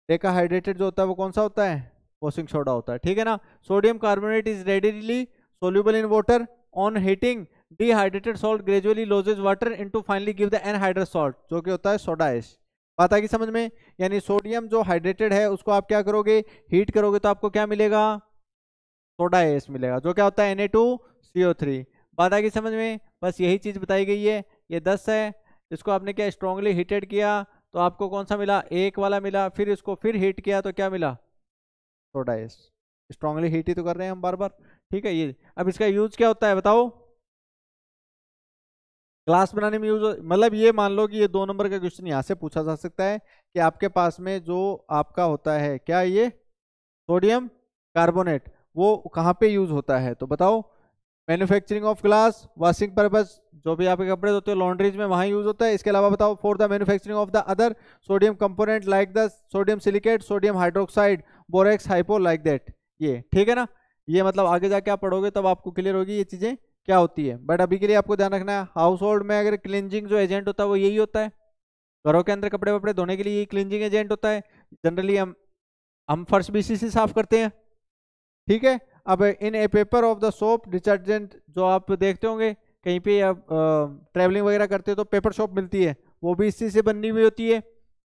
A: डेका हाइड्रेटेड जो होता है वो कौन सा होता है वॉशिंग सोडा होता है ठीक है ना sodium carbonate is readily soluble in water on heating dehydrated salt gradually loses water to finally give the anhydrate salt जो कि होता है सोडा एस बात गई समझ में यानी सोडियम जो हाइड्रेटेड है उसको आप क्या करोगे हीट करोगे तो आपको क्या मिलेगा सोडा एस मिलेगा जो क्या होता है N A two C O three बात आएगी समझ में बस यही चीज़ बताई गई है ये दस है इसको आपने क्या स्ट्रॉन्गली हीटेड किया तो आपको कौन सा मिला एक वाला मिला फिर इसको फिर हीट किया तो क्या मिला सोडा एस स्ट्रांगली हीट ही तो कर रहे हैं हम बार बार ठीक है ये अब इसका यूज क्या होता है बताओ ग्लास बनाने में यूज मतलब ये मान लो कि ये दो नंबर का क्वेश्चन यहाँ से पूछा जा सकता है कि आपके पास में जो आपका होता है क्या ये सोडियम कार्बोनेट वो कहाँ पे यूज होता है तो बताओ manufacturing of glass washing purpose जो भी आपके कपड़े होते हैं लॉन्ड्रीज में वहाँ यूज होता है इसके अलावा बताओ for the manufacturing of the other sodium component like the sodium silicate sodium hydroxide borax hypo like that ये ठीक है ना ये मतलब आगे जाके आप पढ़ोगे तब आपको क्लियर होगी ये चीज़ें क्या होती है बट अभी के लिए आपको ध्यान रखना है हाउस होल्ड में अगर क्लिनजिंग जो एजेंट होता है वो यही होता है घरों के अंदर कपड़े वपड़े धोने के लिए यही क्लिनजिंग एजेंट होता है जनरली हम हम फर्श बीसी से साफ करते हैं ठीक है अब in a paper of the soap detergent जो आप देखते होंगे कहीं पे आप ट्रैवलिंग वगैरह करते हो तो पेपर शॉप मिलती है वो भी इसी से बननी हुई होती है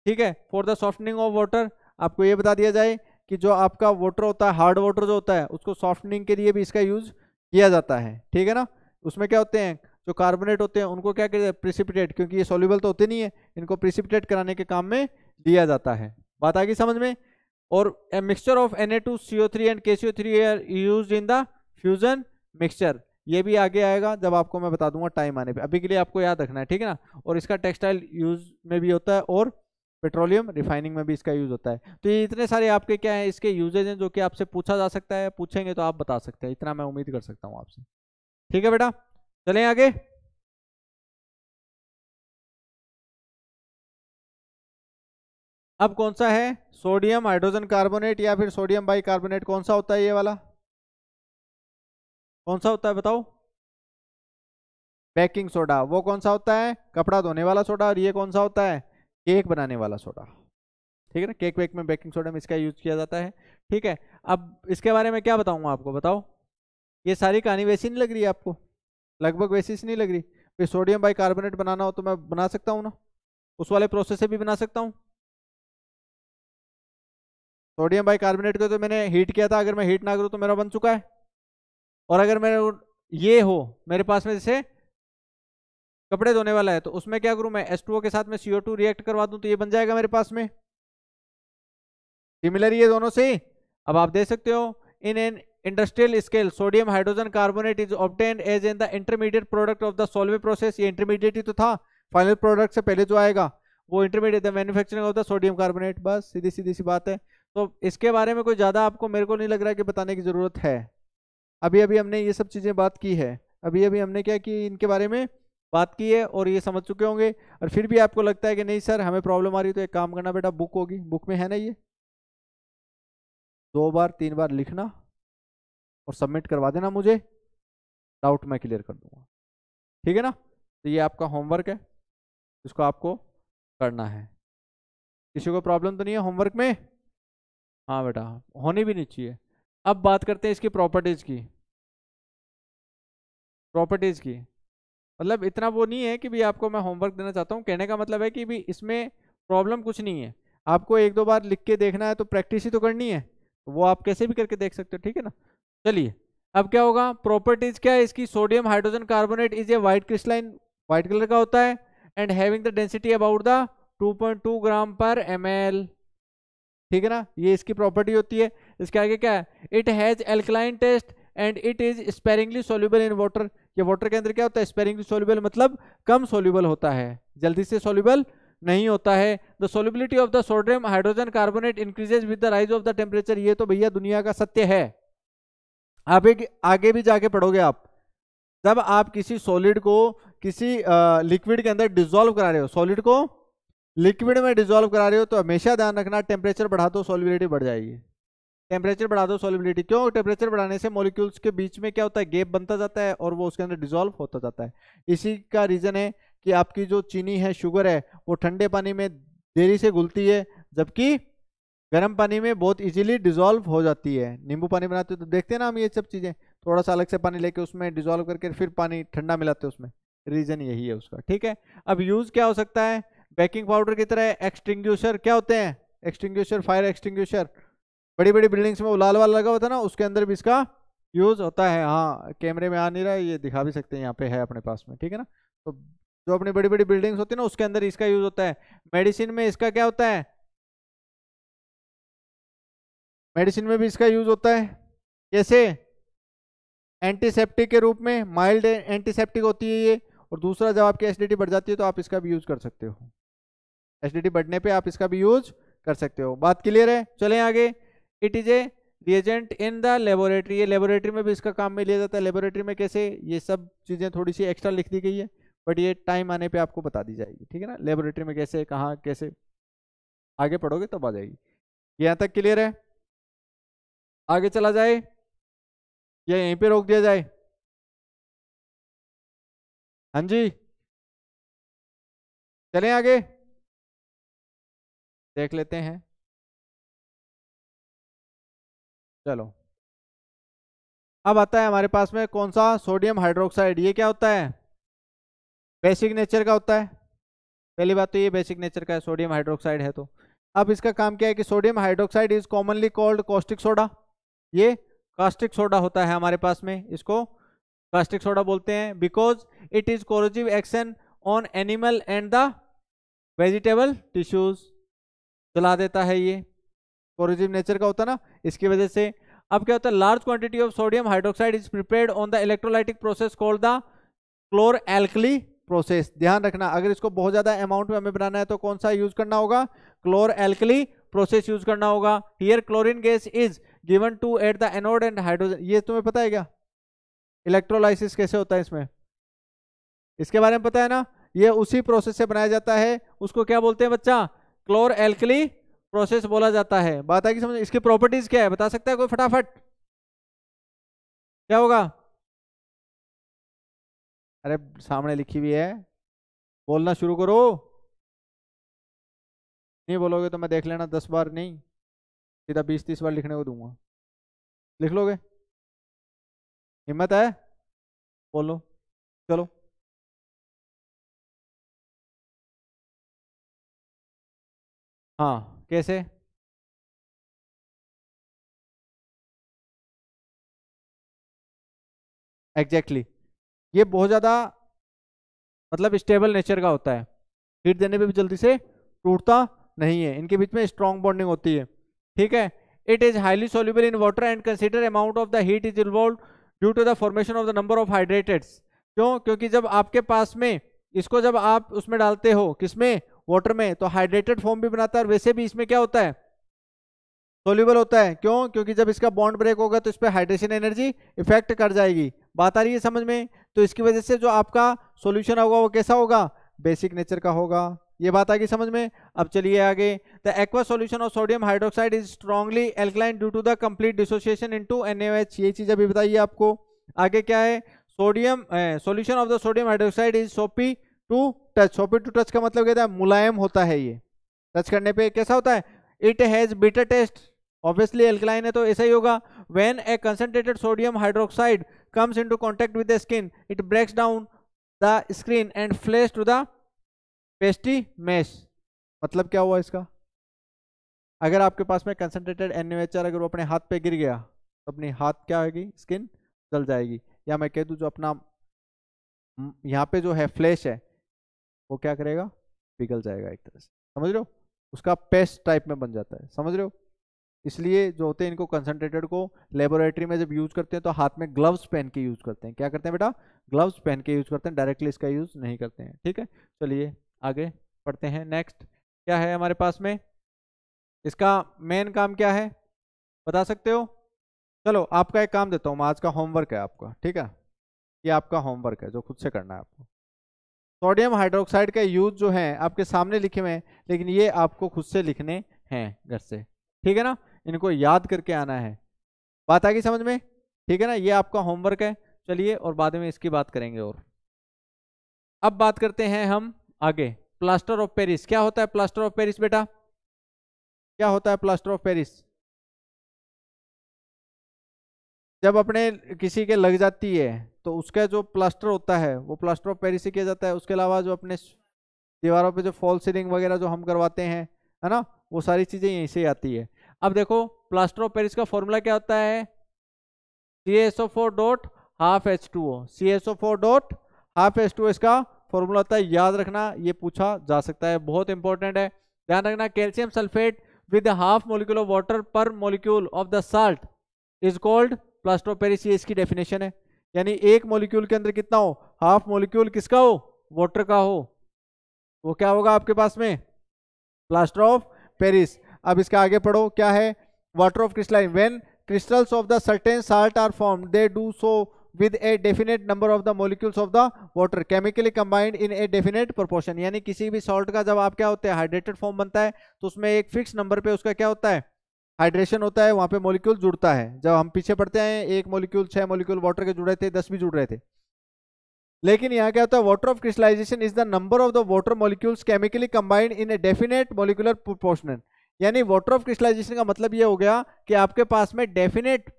A: ठीक है for the softening of water आपको ये बता दिया जाए कि जो आपका वाटर होता है हार्ड वाटर जो होता है उसको सॉफ्टनिंग के लिए भी इसका यूज़ किया जाता है ठीक है ना उसमें क्या होते हैं जो कार्बोनेट होते हैं उनको क्या करते हैं प्रिसिपिटेट क्योंकि ये सोल्यूबल तो होते नहीं है इनको प्रिसिपिटेट कराने के काम में लिया जाता है बात आ गई समझ में और a mixture of N O three and K C O three are use in the fusion mixture ये भी आगे आएगा जब आपको मैं बता दूंगा टाइम आने पे अभी के लिए आपको याद रखना है ठीक है ना और इसका टेक्सटाइल यूज में भी होता है और पेट्रोलियम रिफाइनिंग में भी इसका यूज होता है तो ये इतने सारे आपके क्या है इसके यूजेज हैं जो कि आपसे पूछा जा सकता है पूछेंगे तो आप बता सकते हैं इतना मैं उम्मीद कर सकता हूँ आपसे ठीक है बेटा चलें आगे
B: अब कौन सा है सोडियम हाइड्रोजन
A: कार्बोनेट या फिर सोडियम बाई कार्बोनेट कौन सा होता है ये वाला कौन सा होता है बताओ बेकिंग सोडा वो कौन सा होता है कपड़ा धोने वाला सोडा और ये कौन सा होता है केक बनाने वाला सोडा ठीक है ना केक वेक में बेकिंग सोडा में इसका यूज किया जाता है ठीक है अब इसके बारे में क्या बताऊंगा आपको बताओ ये सारी कहानी वैसी नहीं लग रही है आपको लगभग वैसी नहीं लग रही सोडियम बाई कार्बोनेट बनाना हो तो मैं बना सकता हूँ ना उस वाले प्रोसेस से भी बना सकता हूँ सोडियम बाइकार्बोनेट को तो मैंने हीट किया था अगर मैं हीट ना करूँ तो मेरा बन चुका है और अगर मेरे ये हो मेरे पास में जैसे कपड़े धोने वाला है तो उसमें क्या करूँ मैं एस के साथ में सी रिएक्ट करवा दूँ तो ये बन जाएगा मेरे पास में सिमिलर ये दोनों से अब आप देख सकते हो in an industrial scale sodium hydrogen carbonate is obtain as in the intermediate product of the Solvay process ये इंटरमीडिएट ही तो था फाइनल प्रोडक्ट से पहले जो आएगा वो intermediate the manufacturing of the sodium carbonate बस सीधी सीधी सी बात है तो इसके बारे में कोई ज़्यादा आपको मेरे को नहीं लग रहा है कि बताने की ज़रूरत है अभी अभी हमने ये सब चीज़ें बात की है अभी अभी हमने क्या कि इनके बारे में बात की है और ये समझ चुके होंगे और फिर भी आपको लगता है कि नहीं सर हमें प्रॉब्लम आ रही है तो एक काम करना बेटा बुक होगी बुक में है ना ये दो बार तीन बार लिखना और सबमिट करवा देना मुझे डाउट मैं क्लियर कर दूंगा ठीक है ना तो ये आपका होमवर्क है इसको आपको करना है किसी को प्रॉब्लम तो नहीं है होमवर्क में हाँ बेटा होनी भी नहीं चाहिए अब बात करते हैं इसकी प्रॉपर्टीज़ की प्रॉपर्टीज़ की मतलब इतना वो नहीं है कि भी आपको मैं होमवर्क देना चाहता हूँ कहने का मतलब है कि भी इसमें प्रॉब्लम कुछ नहीं है आपको एक दो बार लिख के देखना है तो प्रैक्टिस ही तो करनी है तो वो आप कैसे भी करके देख सकते हो ठीक है ना चलिए अब क्या होगा प्रॉपर्टीज़ क्या है इसकी sodium hydrogen carbonate is a white crystalline white colour का होता है and having the density about the 2.2 gram per M L ठीक है ना ये इसकी प्रॉपर्टी होती है इसके आगे क्या है it has alkaline taste and it is sparingly soluble in water ये वाटर के अंदर क्या होता है स्पेरिंगली सोल्यूबल मतलब कम सोल्यूबल होता है जल्दी से सोल्यूबल नहीं होता है the solubility of the sodium hydrogen carbonate increases with the rise of the temperature ये तो भैया दुनिया का सत्य है आप एक आगे भी जाके पढ़ोगे आप जब आप किसी सॉलिड को किसी लिक्विड के अंदर डिजोल्व करा रहे हो सॉलिड को लिक्विड में डिजोल्व करा रहे हो तो हमेशा ध्यान रखना टेम्परेचर बढ़ा दो सॉलिबिलिटी बढ़ जाएगी टेम्परेचर बढ़ा दो सॉलिबिलिटी क्यों टेम्परेचर बढ़ाने से मोलिक्यूल्स के बीच में क्या होता है गेप बनता जाता है और वो उसके अंदर डिजोल्व होता जाता है इसी का रीज़न है कि आपकी जो चीनी है शुगर है वो ठंडे पानी में देरी से घुलती है जबकि गर्म पानी में बहुत इजीली डिजोल्व हो जाती है नींबू पानी बनाते हो तो देखते हैं ना हम ये सब चीज़ें थोड़ा सा अलग से पानी लेके उसमें डिजोल्व करके फिर पानी ठंडा मिलाते हैं उसमें रीज़न यही है उसका ठीक है अब यूज़ क्या हो सकता है बेकिंग पाउडर की तरह एक्सटिंग्यूशर क्या होते हैं एक्सटिंग्यूशर फायर एक्सटिंग्यूशर बड़ी बड़ी बिल्डिंग्स में वो लाल वाला लगा होता है ना उसके अंदर भी इसका यूज़ होता है हाँ कैमरे में आ नहीं रहा है ये दिखा भी सकते हैं यहाँ पे है अपने पास में ठीक है ना तो जो अपनी बड़ी बड़ी बिल्डिंग्स होती है ना उसके अंदर इसका यूज़ होता है मेडिसिन में इसका क्या होता है मेडिसिन में भी इसका यूज़ होता है जैसे एंटीसेप्टिक के रूप में माइल्ड एंटीसेप्टिक होती है ये और दूसरा जब आपकी एसिडिटी बढ़ जाती है तो आप इसका भी यूज़ कर सकते हो एसिडिटी बढ़ने पे आप इसका भी यूज कर सकते हो बात क्लियर है चलें आगे it is a reagent in the laboratory ये लेबोरेटरी में भी इसका काम में लिया जाता है लेबोरेटरी में कैसे ये सब चीज़ें थोड़ी सी एक्स्ट्रा लिख दी गई है बट ये टाइम आने पर आपको बता दी जाएगी ठीक है ना लेबोरेटरी में कैसे कहाँ कैसे आगे पढ़ोगे तब आ जाएगी यहाँ तक क्लियर है आगे चला जाए या यहीं पे रोक दिया जाए
B: हाँ जी चलें आगे देख लेते हैं चलो अब आता है हमारे पास में कौन सा
A: सोडियम हाइड्रोक्साइड ये क्या होता है बेसिक नेचर का होता है पहली बात तो ये बेसिक नेचर का है सोडियम हाइड्रोक्साइड है तो अब इसका काम क्या है कि sodium hydroxide is commonly called caustic soda ये कास्टिक सोडा होता है हमारे पास में इसको कास्टिक सोडा बोलते हैं because it is corrosive action on animal and the vegetable tissues जला देता है ये कोरोजिव नेचर का होता ना इसकी वजह से अब क्या होता है large quantity of sodium hydroxide is prepared on the electrolytic process called the chlor alkali process ध्यान रखना अगर इसको बहुत ज़्यादा अमाउंट में हमें बनाना है तो कौन सा यूज करना होगा क्लोर एल्कली प्रोसेस यूज करना होगा here chlorine gas is given to at the anode and hydrogen ये तुम्हें पता है क्या इलेक्ट्रोलाइसिस कैसे होता है इसमें इसके बारे में पता है ना ये उसी प्रोसेस से बनाया जाता है उसको क्या बोलते हैं बच्चा क्लोर एल्कली प्रोसेस बोला जाता है बात आएगी समझ इसकी प्रॉपर्टीज क्या है बता सकता है कोई फटाफट क्या होगा
B: अरे सामने लिखी हुई है बोलना शुरू करो नहीं बोलोगे तो मैं देख लेना दस बार नहीं सीधा बीस तीस बार लिखने को दूंगा लिख लोगे हिम्मत है बोलो चलो हाँ कैसे
A: एग्जैक्टली exactly. ये बहुत ज़्यादा मतलब स्टेबल नेचर का होता है हीट देने पे भी जल्दी से टूटता नहीं है इनके बीच में स्ट्रॉन्ग बॉन्डिंग होती है ठीक है it is highly soluble in water and consider amount of the heat is involve due to the formation of the number of hydrates क्यों क्योंकि जब आपके पास में इसको जब आप उसमें डालते हो किसमें वाटर में तो हाइड्रेटेड फॉर्म भी बनाता है वैसे भी इसमें क्या होता है सोल्यूबल होता है क्यों क्योंकि जब इसका बॉन्ड ब्रेक होगा तो इस पर हाइड्रेशन एनर्जी इफेक्ट कर जाएगी बात आ रही है समझ में तो इसकी वजह से जो आपका सोल्यूशन होगा वो कैसा होगा बेसिक नेचर का होगा ये बात आ गई समझ में अब चलिए आगे the aqua solution of sodium hydroxide is strongly alkaline due to the complete dissociation into N ये चीज़ अभी बताइए आपको आगे क्या है sodium solution of the sodium hydroxide is soapy to touch soft to touch का मतलब कहता है मुलायम होता है ये टच करने पे कैसा होता है it has bitter taste obviously alkaline है तो ऐसा ही होगा when a concentrated sodium hydroxide comes into contact with the skin it breaks down the screen and flesh to the pasty mash मतलब क्या हुआ इसका अगर आपके पास में कंसनट्रेटेड एन अगर वो अपने हाथ पे गिर गया तो अपनी हाथ क्या होगी स्किन जल जाएगी या मैं कह दूँ जो अपना यहाँ पे जो है फ्लैश है वो क्या करेगा पिघल जाएगा एक तरह से समझ रहे हो उसका पेस्ट टाइप में बन जाता है समझ रहे हो इसलिए जो होते हैं इनको कंसनट्रेटेड को लेबोरेटरी में जब यूज करते हैं तो हाथ में ग्लव्स पहन के यूज करते हैं क्या करते हैं बेटा ग्लव्स पहन के यूज करते हैं डायरेक्टली इसका यूज नहीं करते हैं ठीक है चलिए आगे पढ़ते हैं नेक्स्ट क्या है हमारे पास में इसका मेन काम क्या है बता सकते हो चलो आपका एक काम देता हूँ आज का होमवर्क है आपका ठीक है ये आपका होमवर्क है जो खुद से करना है आपको सोडियम हाइड्रोक्साइड का यूज जो है आपके सामने लिखे हुए हैं लेकिन ये आपको खुद से लिखने हैं घर से ठीक है ना इनको याद करके आना है बात आ गई समझ में ठीक है ना ये आपका होमवर्क है चलिए और बाद में इसकी बात करेंगे और अब बात करते हैं हम आगे प्लास्टर ऑफ पेरिस क्या होता है प्लास्टर ऑफ पेरिस बेटा क्या होता है प्लास्टर ऑफ पेरिस जब अपने किसी के लग जाती है तो उसका जो प्लास्टर होता है वो प्लास्टर ऑफ पेरिस किया जाता है उसके अलावा जो अपने दीवारों पे जो फॉल सीलिंग वगैरह जो हम करवाते हैं है ना वो सारी चीज़ें यहीं से आती है अब देखो प्लास्टर ऑफ पेरिस का फॉर्मूला क्या होता है C S O four dot half H two O C S O four dot half H two इसका फॉर्मूला होता है याद रखना ये पूछा जा सकता है बहुत इंपॉर्टेंट है ध्यान रखना calcium sulphate with half molecule of water per molecule of the salt is called plaster of Paris ये इसकी डेफिनेशन है यानी एक मोलिक्यूल के अंदर कितना हो हाफ मोलिक्यूल किसका हो वाटर का हो वो क्या होगा आपके पास में प्लास्टर ऑफ पेरिस अब इसका आगे पढ़ो क्या है water of crystalline when crystals of the certain salt are form they do so with a definite number of the molecules of the water chemically combined in a definite proportion यानी किसी भी salt का जब आप क्या होते हैं hydrated form बनता है तो उसमें एक फिक्स नंबर पे उसका क्या होता है हाइड्रेशन होता है वहां पे मॉलिक्यूल जुड़ता है जब हम पीछे पढ़ते हैं एक मॉलिक्यूल छह मॉलिक्यूल वाटर के जुड़े थे दस भी जुड़ रहे थे लेकिन यहाँ क्या होता है water of crystallization is the number of the water molecules chemically combined in a definite molecular proportional यानी वाटर ऑफ क्रिस्टलाइजेशन का मतलब ये हो गया कि आपके पास में डेफिनेट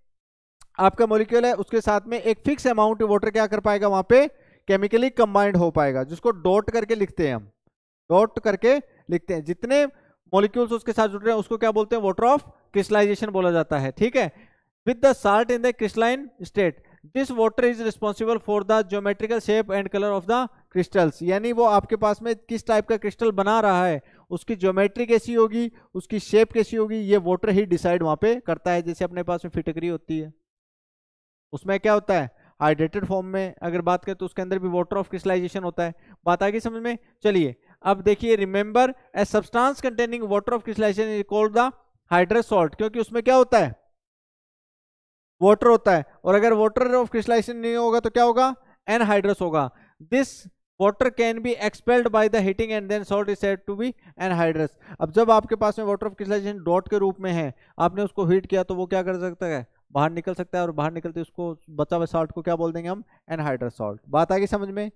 A: आपका मोलिक्यूल है उसके साथ में एक फिक्स अमाउंट वाटर क्या कर पाएगा वहां पे केमिकली कंबाइंड हो पाएगा जिसको डॉट करके लिखते हैं हम डॉट करके लिखते हैं जितने मॉलिक्यूल्स उसके साथ जुड़ रहे हैं उसको क्या बोलते हैं वॉटर ऑफ क्रिस्टलाइजेशन बोला जाता है ठीक है with the salt in the crystalline state this water is responsible for the geometrical shape and colour of the crystals यानी वो आपके पास में किस टाइप का क्रिस्टल बना रहा है उसकी ज्योमेट्री कैसी होगी उसकी शेप कैसी होगी ये वॉटर ही डिसाइड वहाँ पे करता है जैसे अपने पास में फिटकरी होती है उसमें क्या होता है हाइड्रेटेड फॉर्म में अगर बात करें तो उसके अंदर भी वाटर ऑफ क्रिस्टलाइजेशन होता है बात आगे समझ में चलिए अब देखिए remember a substance containing water of crystallization is called the hydrosalt क्योंकि उसमें क्या होता है वाटर होता है और अगर वाटर ऑफ क्रिस्टलाइजेशन नहीं होगा तो क्या होगा एनहाइड्रस होगा this water can be expelled by the heating and then salt is said to be anhydrous अब जब आपके पास में वाटर ऑफ क्रिस्टलाइजेशन डॉट के रूप में है आपने उसको हीट किया तो वो क्या कर सकता है बाहर निकल सकता है और बाहर निकलते उसको बचा हुआ सॉल्ट को क्या बोल देंगे हम एनहाइड्रस सॉल्ट बात आ गई समझ में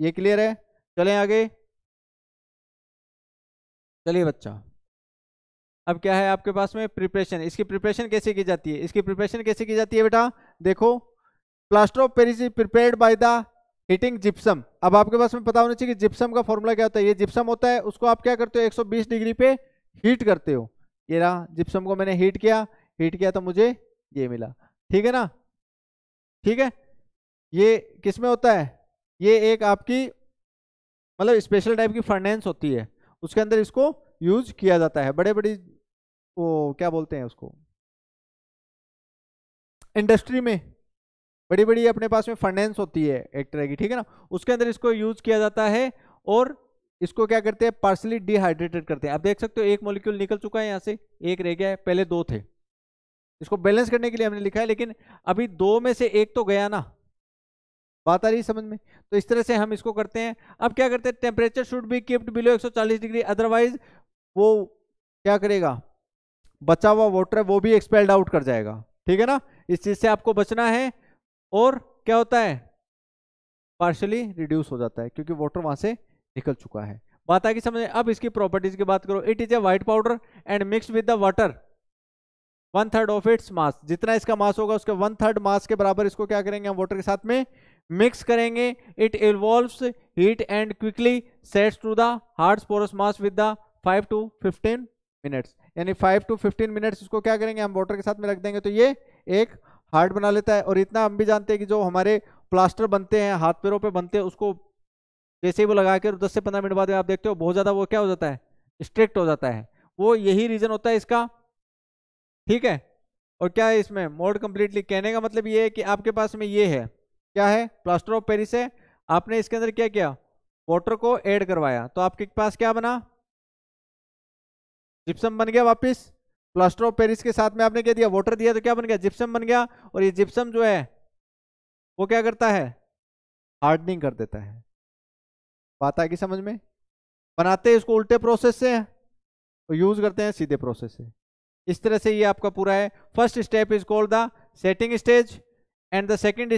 A: ये क्लियर है चलें आगे चलिए बच्चा अब क्या है आपके पास में प्रिपरेशन इसकी प्रिपरेशन कैसे की जाती है इसकी प्रिपरेशन कैसे की जाती है बेटा देखो plaster of Paris is prepared by the heating gypsum अब आपके पास में पता होना चाहिए कि जिप्सम का फॉर्मूला क्या होता है ये जिप्सम होता है उसको आप क्या करते हो 120 डिग्री पे हीट करते हो ये रहा जिप्सम को मैंने हीट किया हीट किया तो मुझे ये मिला ठीक है ना ठीक है ये किस में होता है ये एक आपकी मतलब स्पेशल टाइप की फर्नेंस होती है उसके अंदर इसको यूज किया जाता है बड़े बड़ी वो क्या बोलते हैं उसको इंडस्ट्री में बड़ी बड़ी अपने पास में फाइनेंस होती है एक तरह की ठीक है ना उसके अंदर इसको यूज किया जाता है और इसको क्या करते हैं पार्सली डिहाइड्रेटेड करते हैं आप देख सकते हो एक मोलिक्यूल निकल चुका है यहाँ से एक रह गया है पहले दो थे इसको बैलेंस करने के लिए हमने लिखा है लेकिन अभी दो में से एक तो गया ना बात आ रही समझ में तो इस तरह से हम इसको करते हैं अब क्या करते हैं temperature should be kept below 140 degree otherwise वो क्या करेगा बचा हुआ वाटर है वो भी एक्सपेल्ड आउट कर जाएगा ठीक है ना इस चीज़ से आपको बचना है और क्या होता है पार्शली रिड्यूस हो जाता है क्योंकि वाटर वहां से निकल चुका है बात आगे समझ अब इसकी प्रॉपर्टीज की बात करो it is a white powder and mix with the water one third of its mass जितना इसका मास होगा उसके वन थर्ड मास के बराबर इसको क्या करेंगे हम वाटर के साथ में मिक्स करेंगे it evolves heat and quickly sets to the hard porous mass with the five to fifteen minutes यानी फाइव टू फिफ्टीन मिनट्स इसको क्या करेंगे हम वाटर के साथ में रख देंगे तो ये एक हार्ड बना लेता है और इतना हम भी जानते हैं कि जो हमारे प्लास्टर बनते हैं हाथ पैरों पे बनते हैं उसको जैसे ही वो लगा के दस से पंद्रह मिनट बाद में आप देखते हो बहुत ज़्यादा वो क्या हो जाता है स्ट्रिक्ट हो जाता है वो यही रीज़न होता है इसका ठीक है और क्या है इसमें मोड कम्प्लीटली कहने का मतलब ये है कि आपके पास में ये है क्या है प्लास्टर ऑफ पेरिस है आपने इसके अंदर क्या किया वाटर को ऐड करवाया तो आपके पास क्या बना जिप्सम बन गया वापस प्लास्टर ऑफ पेरिस के साथ में आपने क्या दिया वाटर दिया तो क्या बन गया जिप्सम बन गया और ये जिप्सम जो है वो क्या करता है हार्डनिंग कर देता है बात आएगी समझ में बनाते हैं इसको उल्टे प्रोसेस से और यूज करते हैं सीधे प्रोसेस से इस तरह से ये आपका पूरा है first step is called the setting stage and the second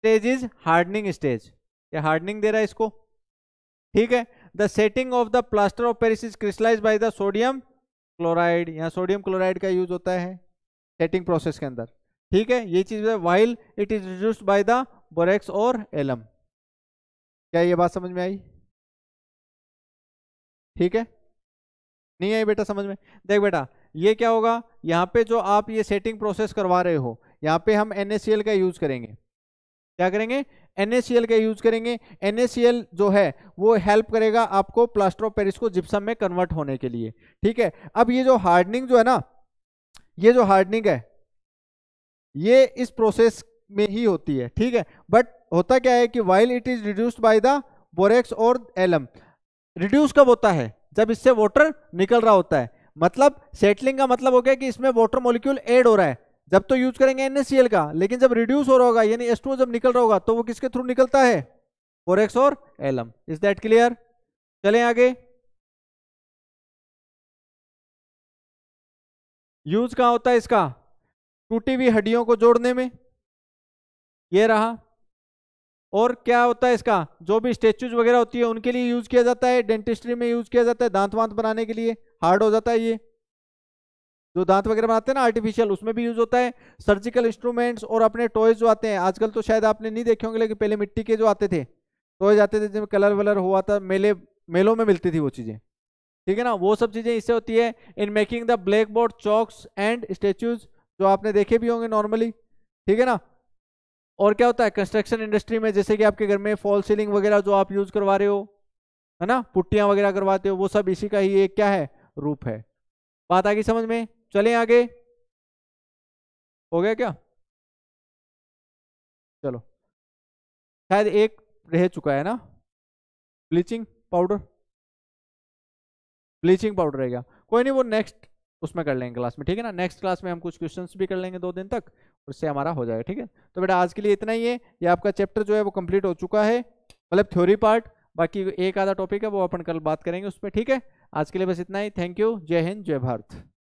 A: stage is hardening stage ये हार्डनिंग दे रहा है इसको ठीक है the setting of the plaster of Paris is crystallize by the sodium chloride यहाँ सोडियम क्लोराइड का यूज होता है सेटिंग प्रोसेस के अंदर ठीक है ये चीज while it is reduced by the borax और एलम क्या ये बात समझ में आई ठीक है नहीं आई बेटा समझ में देख बेटा ये क्या होगा यहाँ पे जो आप ये सेटिंग प्रोसेस करवा रहे हो यहाँ पे हम एन का यूज करेंगे क्या करेंगे एन का यूज करेंगे एन जो है वो हेल्प करेगा आपको प्लास्टर ऑफ पेरिस को जिप्सम में कन्वर्ट होने के लिए ठीक है अब ये जो हार्डनिंग जो है ना ये जो हार्डनिंग है ये इस प्रोसेस में ही होती है ठीक है बट होता क्या है कि while it is reduced by the borax और एलम रिड्यूस कब होता है जब इससे वाटर निकल रहा होता है मतलब सेटलिंग का मतलब हो गया कि इसमें वाटर मॉलिक्यूल ऐड हो रहा है जब तो यूज करेंगे एनएससीएल का लेकिन जब रिड्यूस हो रहा होगा यानी एस जब निकल रहा होगा तो वो किसके थ्रू निकलता है फोर और एलम इज दैट क्लियर चले आगे
B: यूज कहा होता है इसका
A: टूटी हुई हड्डियों को जोड़ने में ये रहा और क्या होता है इसका जो भी स्टेचूज वगैरह होती है उनके लिए यूज किया जाता है डेंटिस्ट्री में यूज किया जाता है दांत वांत बनाने के लिए हार्ड हो जाता है ये जो दांत वगैरह बनाते हैं ना आर्टिफिशियल उसमें भी यूज होता है सर्जिकल इंस्ट्रूमेंट्स और अपने टॉयज जो आते हैं आजकल तो शायद आपने नहीं देखे होंगे लेकिन पहले मिट्टी के जो आते थे टॉयज आते थे जिसमें कलर वलर हुआ था मेले मेलों में मिलती थी वो चीज़ें ठीक है ना वो सब चीज़ें इससे होती है in making the blackboard chalks and statues जो आपने देखे भी होंगे नॉर्मली ठीक है ना और क्या होता है कंस्ट्रक्शन इंडस्ट्री में जैसे कि आपके घर में फॉल सीलिंग वगैरह जो आप यूज़ करवा रहे हो है ना पुट्टियाँ वगैरह करवाते हो वो सब इसी का ही एक क्या है रूप है बात आ गई समझ में चले आगे
B: हो गया क्या चलो
A: शायद एक रह चुका है ना ब्लीचिंग पाउडर ब्लीचिंग पाउडर रहेगा कोई नहीं वो नेक्स्ट उसमें कर लेंगे क्लास में ठीक है ना नेक्स्ट क्लास में हम कुछ क्वेश्चंस भी कर लेंगे दो दिन तक उससे हमारा हो जाएगा ठीक है तो बेटा आज के लिए इतना ही है ये आपका चैप्टर जो है वो कंप्लीट हो चुका है मतलब थ्योरी पार्ट बाकी एक आधा टॉपिक है वो अपन कल बात करेंगे उस पर ठीक है आज के लिए बस इतना ही थैंक यू जय हिंद जय भारत